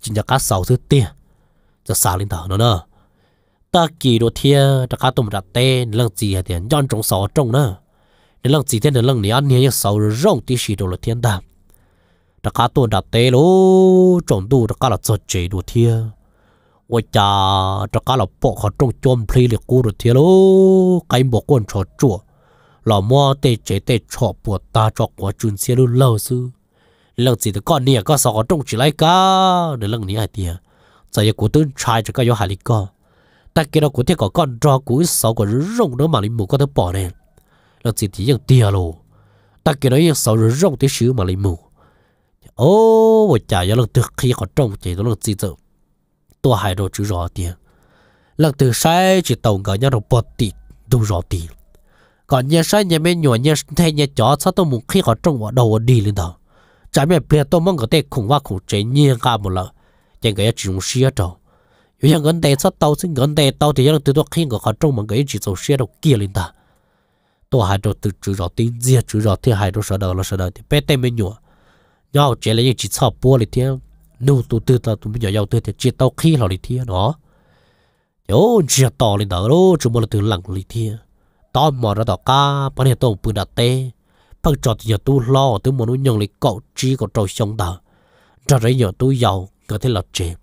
chỉ do cả sáu thứ tiền giờ sao lên thở nó nữa ตากีดูเทียตะกาตุมรัตเต้เรืองจีเหตียนย้อนจงสอจงเนอเรล่องจีเทียนเรล่องนี้อันนี้ยังสาวร้องที่ชีดูละเทียนดาตะกาตุมรัตเตลูจงดูตะกาละจดเจดเทียวิจ่าตะกาละปอกขอจงจมพลีเหลือกูดูเทียลูไก่บกวนชดจั่วหล่อม้อเตเจเตชอบปวดตาจอกหัวจุนเสียลุเล่าซือเรื่องจิ่งก้อนนี้ก็สอดตงจีไรก็เรื่องนี้ไอเดียใจกูตื้นชายจะก็ย่อหาลิกก็ ta kia nó cũng thế có con trò cú sáu của rong đó mà linh mù có thể bỏ nè nó chỉ thì những tia luôn. ta kia nó những sáu rong để sửa mà linh mù ô vợ chả giờ lần từ khi có trông chỉ tôi lần chỉ tự tôi hai đồ chữ rõ tiền lần từ sai chỉ tàu cả nhau đồ bỏ tì đủ rõ tì còn nhà sai nhà mấy nhỏ nhà thay nhà chó sao tôi muốn khi có trông vào đầu đi lên đó chả mẹ bè tôi mong có thể khủng hoa khủng chế nhiên cả một lần chẳng cái chuyện xia trâu 有些人带出刀子，人带刀子，有人对着看个看中门个一直走斜到街里的，都还着都知道对接知道天还着说到了说到的，别带没鸟，然后这里一直操玻璃天，弄都对到都没鸟要对的，接到看了的天喏，有接到里头喽，怎么了都冷里天，到么着到家，把你都不得带，不着的都老，都么弄用力搞，只个照相的，这人也都要，个天了接。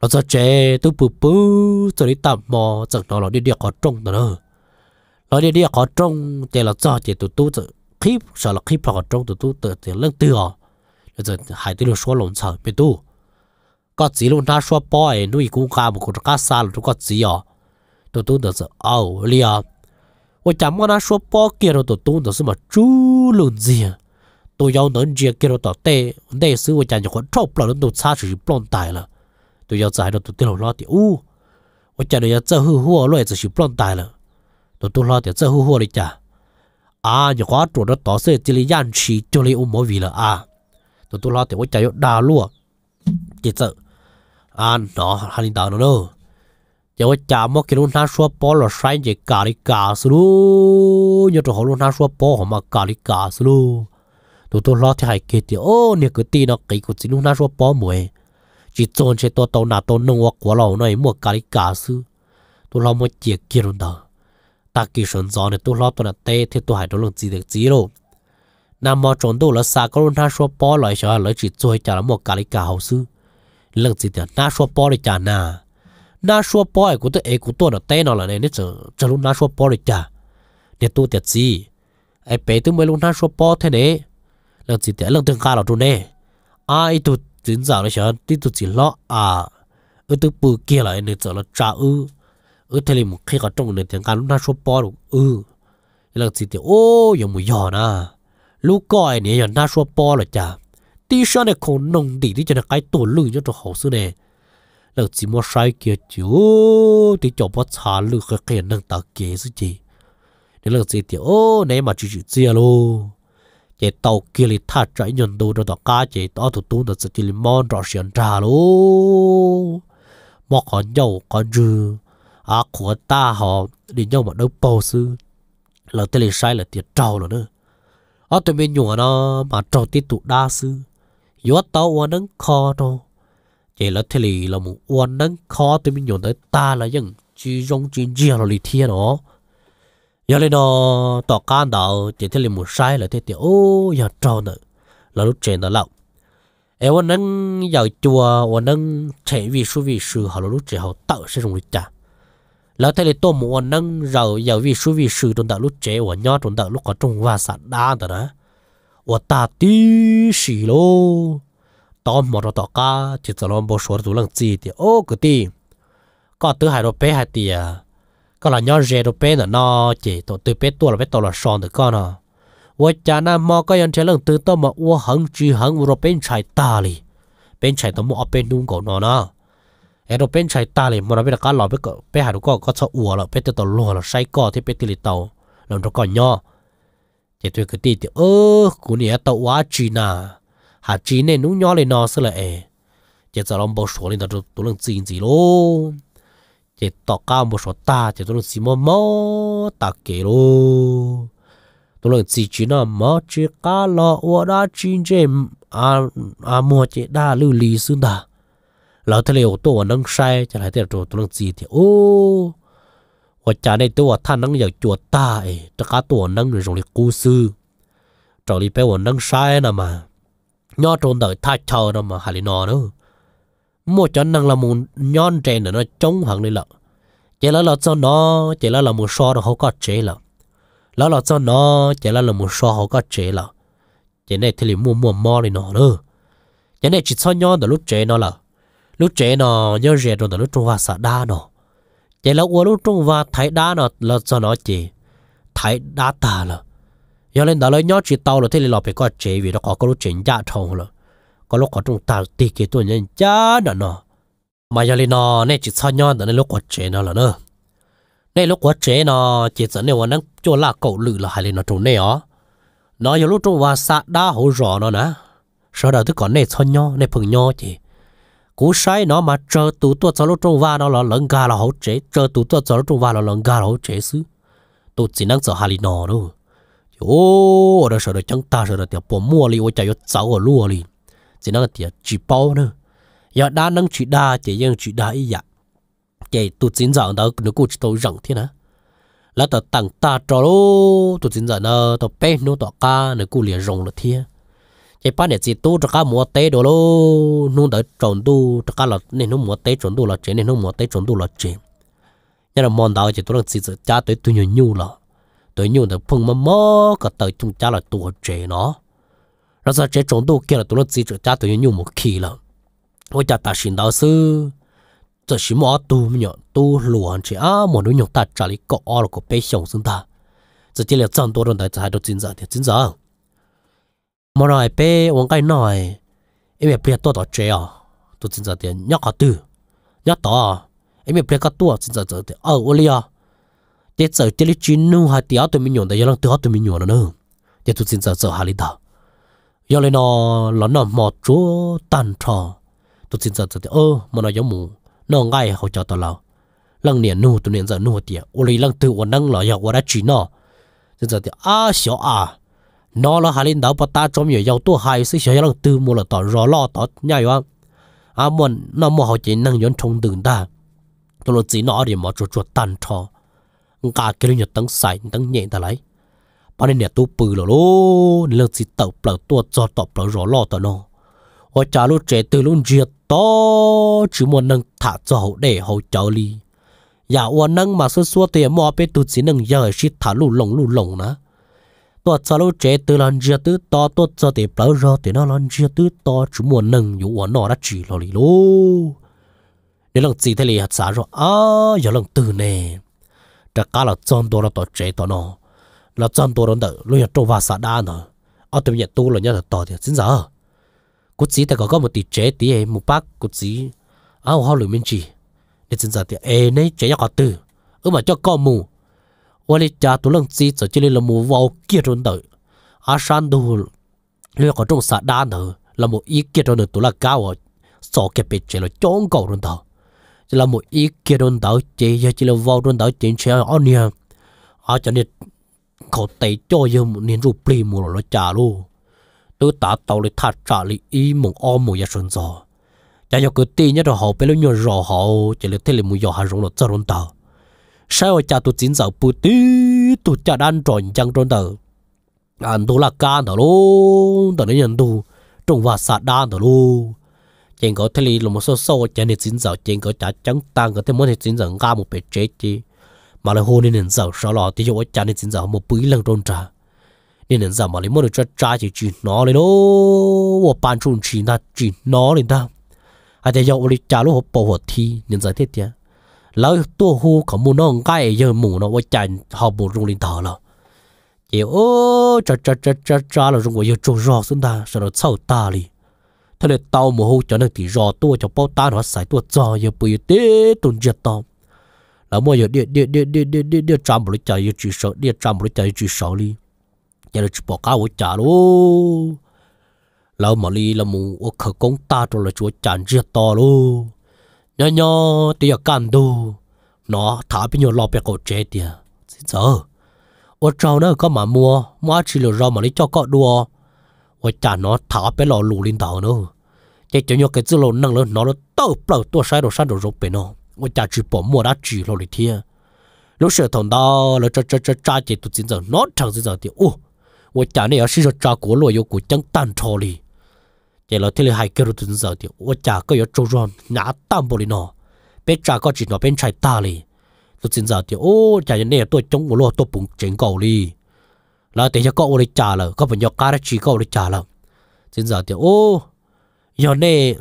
nó cho trẻ tu bù bù cho đi tạm mò chẳng đó là đi đi khó trông đó nữa nó đi đi có trông thì là cho chị tụ tu tự khi sợ là khi phải khó trông tụ tu tự thì lưng tư à rồi giờ hải tư là xóa lộn sợ bị tu có chỉ luôn ta số bói nuôi cũng cả một cuộc cá xa là có chỉ à tụ tu tự sự ảo liền tôi chẳng có nói số bó kia rồi tụ tu tự sự mà chú lùn gì à tôi giàu nói gì kia rồi tụ tê tê sư tôi chẳng có trộn là nó tụ xa chỉ blond tài là tôi giờ giải được tôi tiêu lo thì u 我家里要这户户落子是不让带了，都都落点这户户的家啊，你花着的到时这里养起这里我没味了啊，都都落点我家有大路，这这啊，那还领导了喽。叫我家莫给他说包了，摔进咖喱嘎死喽！要这好路他说包好嘛，咖喱嘎死喽！都都老天还给的哦，你个地呢给个子路他说包没。chỉ chôn chế tôi tàu nào tôi nông hoặc quá lâu này mua cà đi cà sư tôi lo mua chia kia luôn đó ta kỳ sơn gió này tôi lo tôi là tê thì tôi hãy tôi luôn gì được gì đâu nam mò trốn đâu là xa có luôn na số bó lại sợ lại chỉ chơi chả là mua cà đi cà hậu sư lần gì thì na số bó đi chả nà na số bó của tôi ấy của tôi là tê nó là này nên chờ chờ luôn na số bó đi chả để tôi tiệt gì ai bé tôi mới luôn na số bó thế này lần gì thì lần tương ca là tôi nè ai tôi chính giờ nó sẽ tiếp tục chỉ lo à ở từ bự kia lại nên giờ là trả ư ở thế này một khi có trong nền tiếng anh lúc nào số bỏ được ư là chỉ thì ô giờ mùi giò na lúc coi này giờ na số bỏ rồi chả tí sao này không nông đi đi cho nó cái tổ lử cho nó hậu sự này là chỉ mua sai kia chứ thì cho bắt xả lử cái cái nâng tạo kế gì nên là chỉ thì ô này mà chỉ chỉ chia luôn chế tàu kia li thắt trái nhận đồ cho đó cá chế đó thủ tu nó sẽ chỉ li mòn rõ xiên trà lô mọ có nhau có dư à của ta họ đi nhau mà đâu bao sư là tên li sai là tiền trâu rồi nữa ở tụi mình nhổ nó mà trâu tiếp tục đa sư yếu tàu qua nắng kho đó chế là thế li là một qua nắng kho tụi mình nhổ tới ta là những chỉ giống chỉ riêng là li thiên đó giờ lên đó tỏ can đạo chỉ thấy liền một sai là thế thì ô giờ trâu nữa là lúc trên đó lâu em vẫn nâng giờ chùa vẫn nâng chạy vì số vì sự họ lúc trẻ họ tạo sẽ dùng lịch trả là thế thì tôi muốn nâng giờ giờ vì số vì sự trong đạo lúc trẻ vẫn nhớ trong đạo lúc có trung và sạt đa đó đó và ta tí xì lô tao mà nó tỏ cá chỉ cho làm bố số tủ lăng gì thì ô cái tí có thứ hai nó bé hai tí à là nhớ rẻ đồ bé là nó chỉ tổ từ bên tua là bên tổ là sòn được con à vợ cha na mò có yên chế lần từ to mà u vợ chư chỉ u rồi bên trái ta li bên trái tổ mua bên nung cổ nó nó em đồ bên trái ta li mà nó biết là cá lò biết có bé hai đồ có có cho uo là bé tổ lùa là say co thì bên bé tili tàu làm cho con nhỏ chỉ tôi cứ tì thì ơ cũng nhớ tàu quá chi na hà chi nên nung nhỏ lên nó sẽ là chỉ cho lòng bao số lên đó tụi lần gì gì luôn chỉ tỏ cao một số ta chỉ tôi là chỉ mò mò ta kể luôn tôi là chỉ à, chỉ là mò chỉ cá lọ ua đã chín chế à à mua chỉ đa lưu lý xương đà lão thầy liệu tôi nâng sai chẳng hạn thế rồi tôi là chỉ thì ô và cha này tôi than nâng giờ chùa ta ấy tất cả tôi nâng rồi rồi cú sư lại bây giờ nâng sai nè mà nhớ trốn đời thay chờ nè mà hà lý nó nữa mua cho năng là một nhon trẻ nữa nó chống hàng đi lợ chỉ là lợ cho nó chỉ là là một so nó không có chế lợ lợ là cho nó chỉ là là một so không có chế lợ chỉ này thì mua mua mò đi nó nữa chỉ này chỉ cho nhon từ lúc chế nó là lúc chế nó nhớ rẻ rồi từ lúc trung hoa xã đa nó chỉ là uống lúc trung hoa thái đa nó là cho nó chỉ thái đa ta là giờ lên đó lấy nhớ chỉ tao là thế là phải có chế vì nó có cái lúc chế giá trồng rồi có lúc có trung tàu tì kia tôi nhân chá đó nó mà giờ nó nên chỉ sao nhau đó nên lúc có chế nó là nữa nên lúc có chế nó chỉ dẫn nên hoàn đang cho là cậu lử là hai lên nó trốn này ó nó giờ lúc trung và sát đa hổ rõ nó nè sau đó tôi còn nên sao nhau nên phừng nhau chỉ cú sai nó mà chờ tụ tôi cho lúc trung và nó là lần gà là hỗ chế chờ tụ tôi cho lúc trung và là lần gà là hỗ chế xứ tôi chỉ năng sợ hai lên nó đâu ô đó sợ đó chẳng ta sợ đó tiểu bỏ mua đi ô chạy vô cháu ở lúa đi chỉ nó thì chỉ bao nữa giờ đã nâng chỉ đa chỉ dân chỉ đa ý dạ chỉ tụt chính dạng đó nó cũng chỉ tôi rộng thế nè là tờ tăng ta cho lô tụt chính dạng nó tờ bé nó tờ ca nó cũng liền rộng là thế chỉ ba này chỉ tu cho cá mua té đồ lô nó đỡ trộn tu cho cá là nên nó mua té trộn tu là chuyện nên nó mua té trộn tu là chuyện nhưng là mòn đào chỉ tôi là chỉ cha tới tôi nhiều nhiều là tôi nhiều là phun mà mò cả tới chúng cha là tu trẻ nó rồi sau chế trốn đồ kia là tụi nó chỉ cha tụi nhau một khi là ôi cha ta xin đạo sư giờ xin mua tu nhở tu luồn chỉ à một đứa nhộng ta trả lý có là có bé sống xuống ta giờ chỉ là chọn đồ đơn đại trái đồ chính giờ thì chính giờ mà nói bé uống cái nói em biết tôi đó chế à tôi chính giờ thì nhắc cả tư nhắc đó em biết cái tôi chính giờ thì ở ô lia để giờ chỉ là chín nu hai tiếng tụi mình nhộng để giờ là tụi mình nhộng nữa để tôi chính giờ giờ hai lý đó giờ lên nó là nó mò chúa tan trò tôi xin giờ giờ ơ mà nó giống mù nó ngay họ cho tôi lão lăng niệm nu tôi niệm giờ nu tiệt ô lấy lăng tự ô năng là giờ ô đã chỉ nó giờ giờ thì à xíu à nó là hai lên đảo bắt ta trong nhiều giàu tua hai sự xó lăng tự mua là tỏ rõ lo tỏ nhảy quá à muốn nó mua họ chỉ năng yon trong đường ta tôi lo chỉ nó thì mò chúa chúa tan trò cả cái này tăng sai tăng nhẹ ta lấy bà nên tu bự lỗ lỗ lỡ gì tàu bờ tua cho tàu bờ rõ lo tàu nó họ trả lúc trẻ từ lúc giật to chỉ muốn nâng thả cho hậu để hậu cháu đi nhà ua nâng mà sơ xua tiền mò bé tụt chỉ nâng giờ chỉ thả lù lồng lù lồng nữa tua trả lúc trẻ từ lần giật từ to tua cho tiền bờ rõ tiền nó lần giật từ to chỉ muốn nâng dù ua nó đã chỉ lo đi lô để lần gì thế này hạt xã rồi à giờ lần từ nè trả cả là chọn đồ là tổ chế tổ nó là chân tôi đón đỡ lúc trâu vào xã đa nữa ở tụi nhận tu là nhớ là tỏ thì xin giờ cú chỉ ta có có một tỷ chế tí ấy một bác cú chỉ áo hoa lụi minh chỉ để xin giờ thì ê ấy chế nhắc có từ ở mà cho con mù và lý cha tôi lần chỉ cho chỉ là mù vào kia rồi đỡ à sang đồ lúc có trong xã đa nữa là một ý kia rồi đỡ tôi là cao rồi so bị bề chế là chọn cầu rồi đỡ chỉ là một ý kia rồi đỡ chế chỉ là vào rồi đỡ chế chế ở nhà ở chỗ này เขาเตะจ่อยมุนินรูปลีมูลจ่าลูตัวตาเตาเลยทัดจ่าลีอีมงอ้อมมยาชนจอจะยกเตีเนี่ยเราไปแล้วยรอเขาจะเลยเทเลมุยอหารงหลดจรนตาใช่ว่าจ่าตัวจินสาวปูตีตัวจ่าด้านจอนจังจนเตออันตัวละการเตอลูแต่เนี่ยยันดูตรงว่าสาด้านเตอลูเจงเขาเทเลลงมาโซโซจะเนี่ยจินสาวเจงเขาจ่าจังตังก็เทมอนเจนสาวงามุเป็ดเจ๊จี mà là hôn nên giàu sao lo? thì cho ôi cha nên chính giàu một bưởi lăng trôn trà nên giàu mà lấy món được cho cha chỉ chỉ nó lên đó và bàn chung chỉ là chỉ nó lên ta à thì cho ôi cha lúc họ bỏ họ thi nên giải thích nhé lão tua hô có muốn nó ngay giờ mù nó ôi cha họ bù rung lên thở rồi chỉ ô cha cha cha cha cha là rung vào giờ trông rõ xuống ta sao nó sâu ta đi thế là tao mồ hôi cho nên thì rõ tua cho bao ta nó xài tua cho giờ bùi tê tuần giật tao là mua giờ đi đi đi đi đi đi đi trăm một chả yêu chỉ sợ đi trăm một chả yêu chỉ sợ đi giờ chỉ bỏ cá một chả luôn là mà đi là mu ô khờ công ta rồi là chúa chán riết to luôn nhỏ nhỏ thì ở căn đồ nó thả bây giờ lo bè cổ chết đi xin sợ ô trâu nữa có mà mua mua chỉ là rau mà đi cho cọ đua ô chả nó thả bên lò lù lên đầu nữa chỉ cho nhau cái chữ lò năng lớn nó nó tao bảo tua sai đồ sai đồ rụng bên nó 我家只保莫他只了的天，老舌头到了这这这炸鸡都真正哪场真正的哦，我家那要是说炸锅了有股将蛋炒哩，这老天里还给了真正的，我家个要做上拿蛋不哩喏，别炸个只那边拆大哩，都真正的哦，家那多中午了多蹦真高哩，那等下搞我的家了，搞不要干了只搞我的家了，真正的哦，要那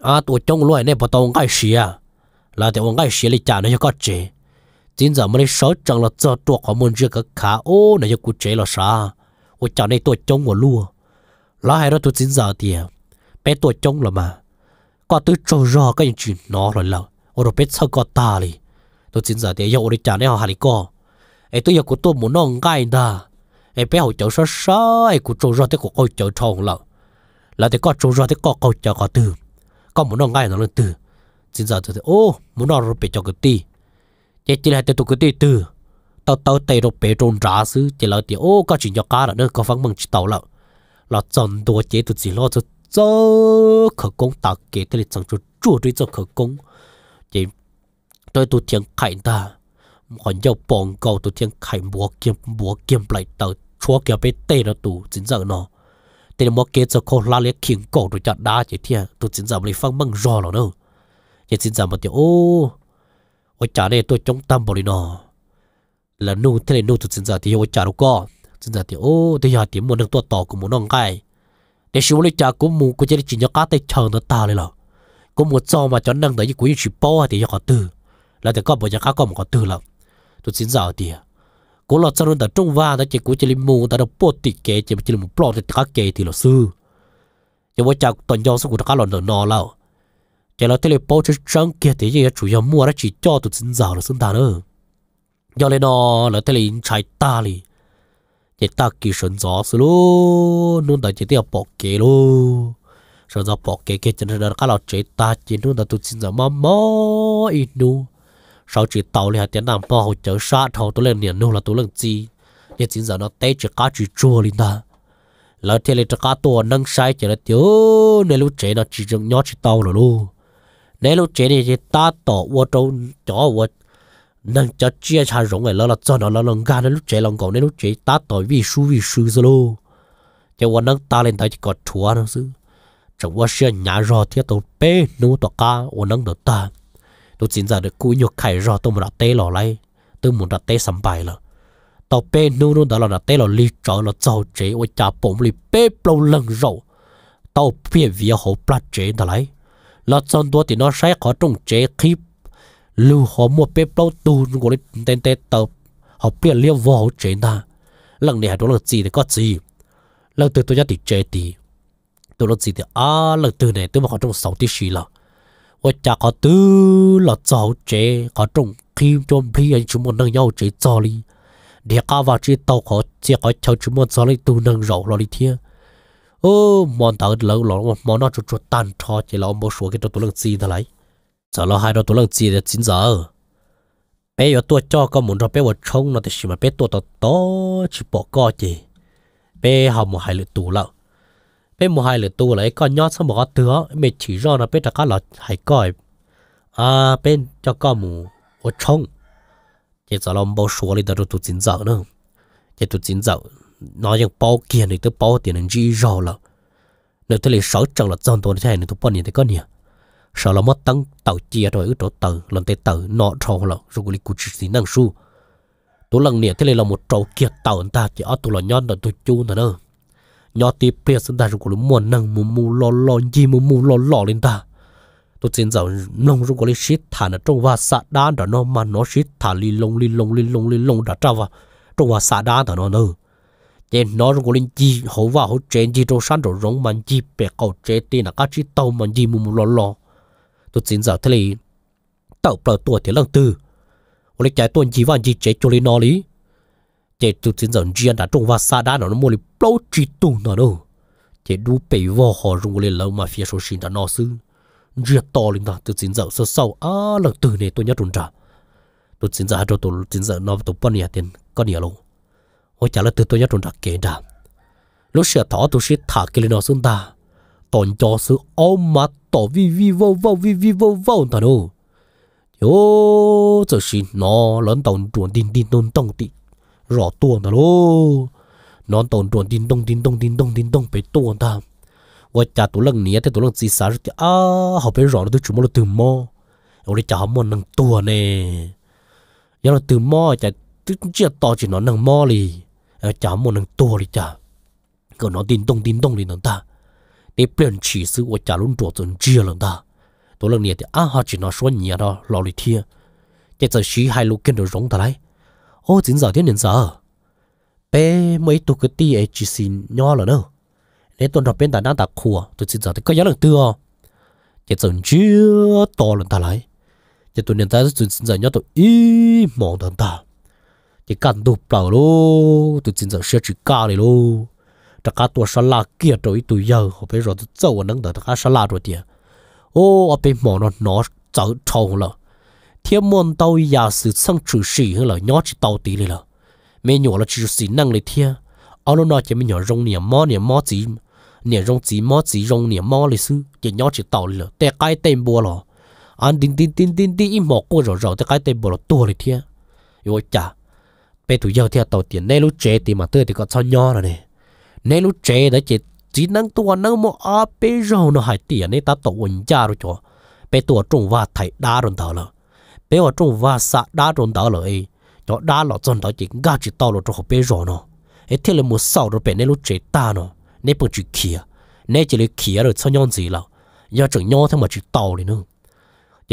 啊多中午了那不当该谁啊？là để ông ngay xí lấy trả nó cho có chế chính giờ mới sáu trăng là cho tuột họ muốn chưa cái khá ô này cho cụ chế là sao ô chả này tôi trông của lúa lá hai đó tôi chính giờ thì bé tôi trông là mà có tôi trâu rò cái chuyện nó rồi là ô rồi bé sao có ta đi tôi chính giờ thì yêu đi trả này họ hài co ấy tôi yêu của tôi muốn nó ngay đó, ấy bé họ cháu sao sao ấy cụ trâu rò thế cụ coi cháu tròn là là thế có trâu rò thế có coi cháu có từ có muốn nó ngay nó lên từ chỉ giờ thì ô muốn nói rồi bị cho cái tì chỉ chỉ là tụi cái ti từ tao tao tay rồi bị trôn rã xứ chỉ là thì ô có chuyện cho cá rồi nữa có phăng mừng chỉ tàu lợ là chọn đồ chế tụi chỉ lo cho cho khởi công tạo kế tới chọn cho chua đi cho khởi công chỉ tôi tôi tiếng cảnh ta còn nhau bong cầu tôi tiếng cảnh búa kiếm búa kiếm lại tao chúa kia bị tê nó tụ chính giờ nó tên mà kế cho cô la liếc khiến cổ rồi chặt đá chỉ thiệt tôi chính giờ mình phăng mừng rò nó đâu chỉ xin giảm một tiêu ô ô trả đây tôi chống tâm bỏ đi nó là nu thế này nu tôi xin giảm thì ô trả đâu có xin giảm thì ô tôi giờ thì muốn được tôi tỏ cũng muốn nông cái để xíu lấy trả cũng muốn có chỉ chỉ nhớ cá tay chờ nó ta lên rồi cũng muốn cho mà cho năng đấy cũng chỉ bỏ thì có từ là thì có bỏ nhà cá có một có từ lắm tôi xin giảm thì à. cố lọt cho nó đã trung va đã chỉ cố chỉ lim mù đã đâu bớt tịt kế chỉ chỉ một bớt thì cá kế thì là sư chỉ muốn trả toàn giao số của cá lợn nó lâu giờ là thế là bao nhiêu trăng kia thì giờ chủ yếu mua ra chỉ cho tụi dân giàu là sinh đàn giờ lên nó là thế là chạy ta li chỉ ta kỳ sơn gió xí lô nôn ta chỉ tiêu bỏ kế lô sơn gió bỏ kế kế chân là các lão chế ta chỉ nôn ta tụi dân giàu mà mò ít nu sau chỉ tàu li hạt bao hỗ trợ sát hậu lên niệm nô là tụi lên gì để dân giàu nó té chỉ cá chỉ chua li ta là thế là cá tua nâng sai chỉ là tiêu nên nó chỉ dùng nhót chỉ tàu rồi nếu lúc chế thì ta tỏ vô trâu chó vô nên cho chia cha rộng ấy là cho nó là lòng gan lúc chế lòng cổ nên lúc chế ta tỏ vì su vì su rồi lô cho vô nâng ta lên tới chỉ có chúa nó chứ chẳng qua xe nhà rò thiết tàu bê nô tỏ ca vô nâng được ta tôi chính ra được cú nhục khải rò tôi muốn đặt tê lò lấy tôi muốn đặt tê sắm bài là tàu bê nô nô đó là đặt tê lò li trọ là cháu chế ô cha bổng li bê lâu lần rồi tàu bia vía hậu plat chế đó lấy lọt son tua thì nó sẽ khó trông chế khí lưu họ mua bê bao tu của lấy tên tên tờ họ biết liệu vô họ chế na lần này đó là gì thì có gì lần từ tôi nhắc thì chế thì tôi là gì thì à lần từ này tôi mà họ trông sáu tí xì là và chả có tư là cháu chế khó trông khi cho bì anh chú muốn nâng nhau chế cho đi để cả vào chế tàu có chế có cháu chúng mình cho lấy tu nâng rậu lo đi thiên ô mòn tao lâu lâu mòn nó chút chút tan cho chỉ là một số cái đồ lăng chi thôi lại giờ là hai đồ tủ lăng chi là chín giờ bé giờ tôi cho con muốn cho bé vào trông nó thì xí mà bé tôi tao to chỉ bỏ co chỉ bé học một hai lượt tủ lợ bé một hai lượt tủ lại con nhót xong một con tứa mẹ chỉ cho nó bé đã có là hay coi à bé cho con mù vào trông chỉ giờ là một số cái đồ tủ chín giờ nữa chỉ tủ chín giờ nó ยัง bao kia này tôi bao tiền nên chỉ rõ là nếu tôi lấy sáu trăm là dân tôi thế này tôi bao nhiêu thì có nhiều sau là mất tăng tàu chia rồi ở chỗ tàu lần tới tàu nọ trâu là rồi cái lấy cú chỉ xin năng su tôi lần này thế này là một trâu kia tàu ta chỉ ở tôi là nhon là tôi chu nữa đâu nhon thì bây giờ ta rồi cũng muốn năng muốn muốn lo lo gì muốn muốn lo lo lên ta tôi xin dạo nông rồi cũng lấy shit thả nó trong và sạt đá đó nó mà nó shit thả li lông li lông li lông li lông đã trao vào trong và sạt đá đó nó nữa thế nó của linh chi hậu và hậu trên chi trong sân rồi rong mạnh chi bẹt cầu chế tên là các chi tàu mạnh chi mù mù lo lo tôi chính giờ thế này tàu bờ tuổi thì lần tư ông lấy chạy tuần chi vào chi chế cho linh nó lý chế tôi chính giờ riêng đã trong và xa đã nó mua lên bao chi tu nó đâu chế đủ bể vò họ rung linh lâu mà phía số sinh đã nó xứ riêng to linh đó tôi chính giờ sơ sâu à lần tư này tôi nhớ trốn trả tôi xin giờ chỗ tôi chính giờ nó tôi bận nhà tiền có nhiều luôn ô chả là từ tôi nhớ trốn đặc kế đã lúc sửa thỏ tôi sẽ thả cái lên nó xuống ta còn cho sự ôm mà tỏ vi vi vô vô vi vi vô vô thật đâu yo giờ xin nó lớn tàu chuồn tin tin tông tông tị rõ tuồng thật đâu nó tàu chuồn tin tông tin tông tin tông tin tông phải ta và cha tôi lần này thì tôi lần gì sáng thì à học phải rõ tôi chỉ muốn là từ mò rồi cha học mòn năng tuồng nè giờ là từ mò cha tức chưa to chỉ nó năng mò liền Ờ, chả một năng tua đi chả cứ nó tin tông tin tông đi năng ta để biến chỉ sự của chả luôn trộn trộn chia lần ta tôi lần này thì anh họ chỉ nói suy nghĩ đó lo đi thiên chỉ giờ xí hai lúc kia được rong ta lại ô chính giờ thiên nên giờ à? bé mấy tụ cái tia chỉ xin nhỏ là nữa để tôi học bên ta đang đặt khua tôi chính giờ thì có nhớ lần tư chỉ giờ chưa to lần ta lại chỉ tuần nhân ta xin giờ nhớ tôi ý mong lần ta thì cần đủ bảo lô tụi chính giờ sẽ chỉ cả đi lô chắc cả tuổi sáu là kia rồi tụi giờ họ bây giờ tụi cháu nâng đỡ cả sáu là rồi thì ô ở bên mỏ nó nó cháu trâu rồi thiên môn tàu nhà sự sang trừ sĩ hơn là nhỏ chỉ tàu tí rồi. mấy nhỏ là chỉ sĩ năng lên thiên ở lúc nào chỉ mấy nhỏ rong niệm mò niệm mò chỉ niệm rong chỉ mò chỉ rong niệm mò lịch sử chỉ nhỏ chỉ tàu rồi, là tè cái tên bùa rồi anh tin tin tin tin tin im mỏ cô rồi rồi tè cái tên bùa là tua lên thiên rồi chả bé tụi giàu theo tàu tiền nên lúc trẻ thì mà tôi thì có sao nho rồi nè nên lúc trẻ đã chỉ chỉ năng tua năng mua à bé giàu nó hại tiền nên ta tổ quần cha rồi cho, bé tụi trung và thầy đa rồi thở rồi bé ở trung và xã đa rồi thở rồi cho đa lọ chân đó chỉ ga chỉ tàu rồi cho bé giàu nó ấy thế là một sau rồi bé nên lúc trẻ ta nó nên bự chỉ kia nên chỉ là kia rồi sao nhon gì là giờ chẳng nhau thêm mà chỉ tàu này nữa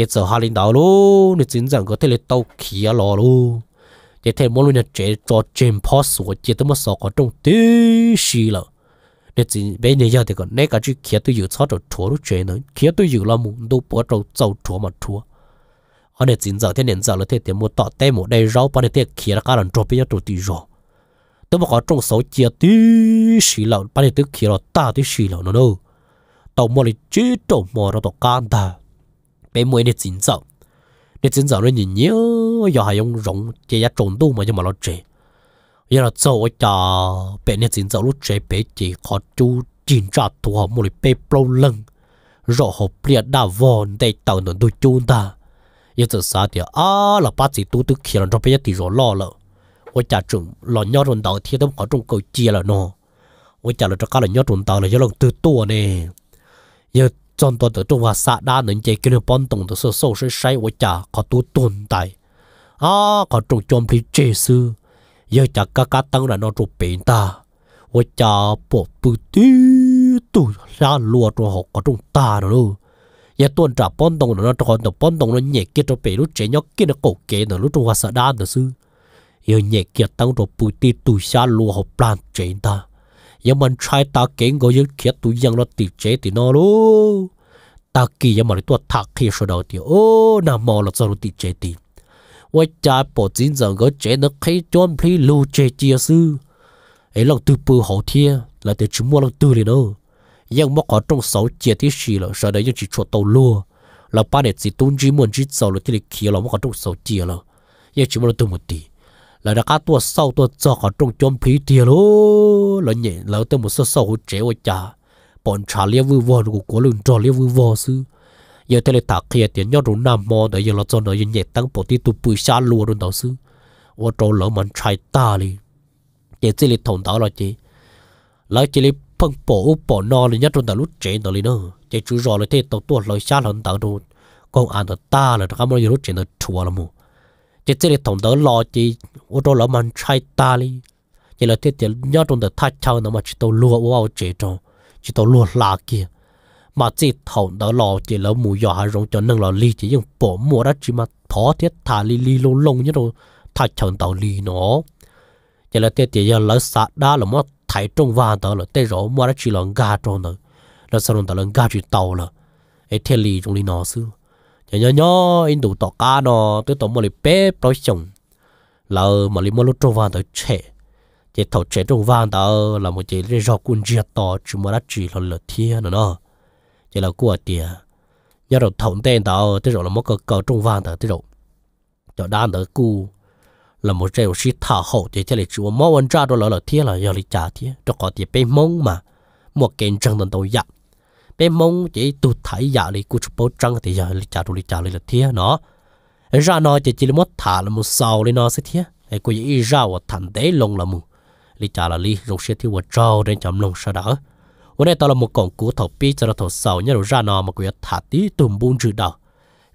giờ hà linh đầu luôn nên chính rằng có thể là tàu kia lò luôn thế thế mỗi lần chế cho chém phá sổ chế tới mất sọ có trong tứ xì lợ để chỉ bây giờ giờ thì còn nãy cả chữ kia tôi dùng sao cho chúa lúc chế nữa kia tôi dùng là muốn đâu bỏ trâu trâu chúa mà chúa ở đây chính giờ thế nên giờ là thế thế một tọt tay một đầy rau bao nhiêu thế kia là cả lần trộn bây giờ trộn tí rau tôi mà có trong số chia tí xì lợ bao nhiêu thứ kia là ta tí xì lợ nó đâu tàu mua chỉ chứ trộn mò nó tàu can ta bây mỗi này chính giờ 你真早了你 nhiều giờ hay ông rộng chỉ là trộn tu mà nhưng mà nó chế giờ là sau giờ bé này chính giờ lúc chế bé chỉ khó chú chín trả thua họ một cái bé lâu lưng rồi họ biết đã vòn để tạo nên đôi chúng ta giờ từ xa à là ba chỉ tu tức khi là cho bé rồi lo lợ ôi cha chúng lo nhau rồi đầu thì tao có trong cầu chia là nó ôi cha là cho cá là nhau trộn tao là do lòng từ trong tổ tự Trung Hoa xã đa nền chế kinh bọn tổng từ sự sâu sẽ say với cha có tu tồn tại à có trụ chôm phi chế sư giờ cha cả cả tăng là nó trụ biển ta với cha bộ bự tí tu ra lùa trụ học có trung ta rồi luôn giờ tuần trả bọn tổng nó còn từ bọn tổng nó nhẹ kia trụ biển lúc chế nhóc kia nó cổ kế nó lúc Trung Hoa xã đa từ sư giờ nhẹ kia tăng trụ bự tí tu xa lùa học plan chế ta ยังมันใช้ตาเก่งก็ยังเขียนตัวยังเราติดเจตินอลูตากียังมันตัวทักเขียนดาวตีโอ้น่ามอเราจะรู้ติดเจติว่าจ่าปอจินจังก็เจนักให้จอนพลีลูเจเจียซื้อไอ้ลองตัวปูหอเทียแล้วแต่ชิมัวลองตัวเลยเนาะยังมอกขอตรงเสาเจียที่สีแล้วใช่ได้ยังจีชัวตัวลัวเราป้าเนี่ยจีตุ้นจีมวนจีเสาเลยที่เขียเรามอกขอตรงเสาเจียแล้วยังชิมัวลองตัวมุตี là đã cá tua sau tua cho họ trong chôm phí tiền lô là nhẹ là tôi một số sau hỗ trợ cha bọn trả lia vui vò của của lưng trả lia vui vò sư giờ tôi là thả kia tiền nhau rồi nằm mò đấy giờ là cho nó nhẹ tăng bộ tí tu bùi xa lùa rồi đó sư ô trâu lỡ mình trai ta đi để chỉ là thòng đó là chỉ là chỉ là phân bổ bỏ no là nhất trong lúc trẻ đó đi nữa chỉ chú rõ là thế tàu tua lời xa lần tạo rồi còn ăn ta là các món giờ lúc trẻ nó chua lắm mu chỉ chỉ là thòng đó lo chỉ ô tô lỡ màn chai ta đi chỉ là thiết tiền nhớ trong đời thắt chào nó mà chỉ tàu lúa ô chế trong chỉ tàu lúa lá kia mà chỉ thầu đó lò chỉ là mù giò hay rong cho nâng lò li chỉ dùng bỏ mua đó chỉ mà thó thiết thả li li lông lông như đâu thắt chào tàu li nó chỉ là thiết tiền giờ lỡ xả đá là mất thái trong vàng đó là tê rõ mua đó chỉ là ga trong đó là sao đó là ga chỉ tàu là ấy thiết li trong li nó xưa nhớ nhớ nhớ in đủ tỏ cá nó tới tỏ mua lại bé bao chồng là mà limo lúc trong van tới trẻ chỉ thấu trẻ trong van đó là một chỉ lấy rõ cuốn chia to chứ mà đã chỉ là lợt thiên nữa nó chỉ là của tiền nhớ rồi thống tên đó thế rồi là một cái cầu trong van đó thế rồi cho đan đó cu là một cái gì thả hậu thì thế là chỉ mà muốn ra đó là lợt thiên là giờ lý trả thiên cho có tiền bê mông mà một kiện trăng tận đầu giặc bê mông chỉ tụt thấy dạ lý cú chụp bao trăng thì giờ lý trả đủ lý trả lấy lợt thiên nó ra nó chỉ chỉ một mất thả là một sau lên nó sẽ thế ai cô ý ra và thẳng tế lông là mù lý trả là lý rục xe thiếu và trâu đến chấm lông sao đó hôm nay tao là một con cú thầu pi cho nó thầu sầu nhớ ra nó mà cô thả tí tùm bún trừ đầu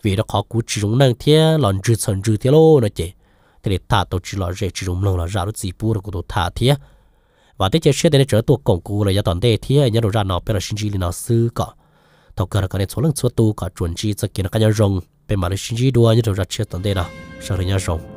vì nó khó cú chỉ dùng năng thế lòn trừ sần trừ thế lô nó chỉ thì để thả tao chỉ là rẻ chỉ dùng lông là ra nó gì bu được của tao thả thế và tiếp theo sẽ đến trở tụ con cú là do toàn thế thế nhớ ra nó bây là sinh chi nó sư cả thầu cờ là cái này số lần số tu cả chuẩn chi cho kia nó cái nhau rồng 被马尔辛吉多安的游击队挡的了，剩下的肉。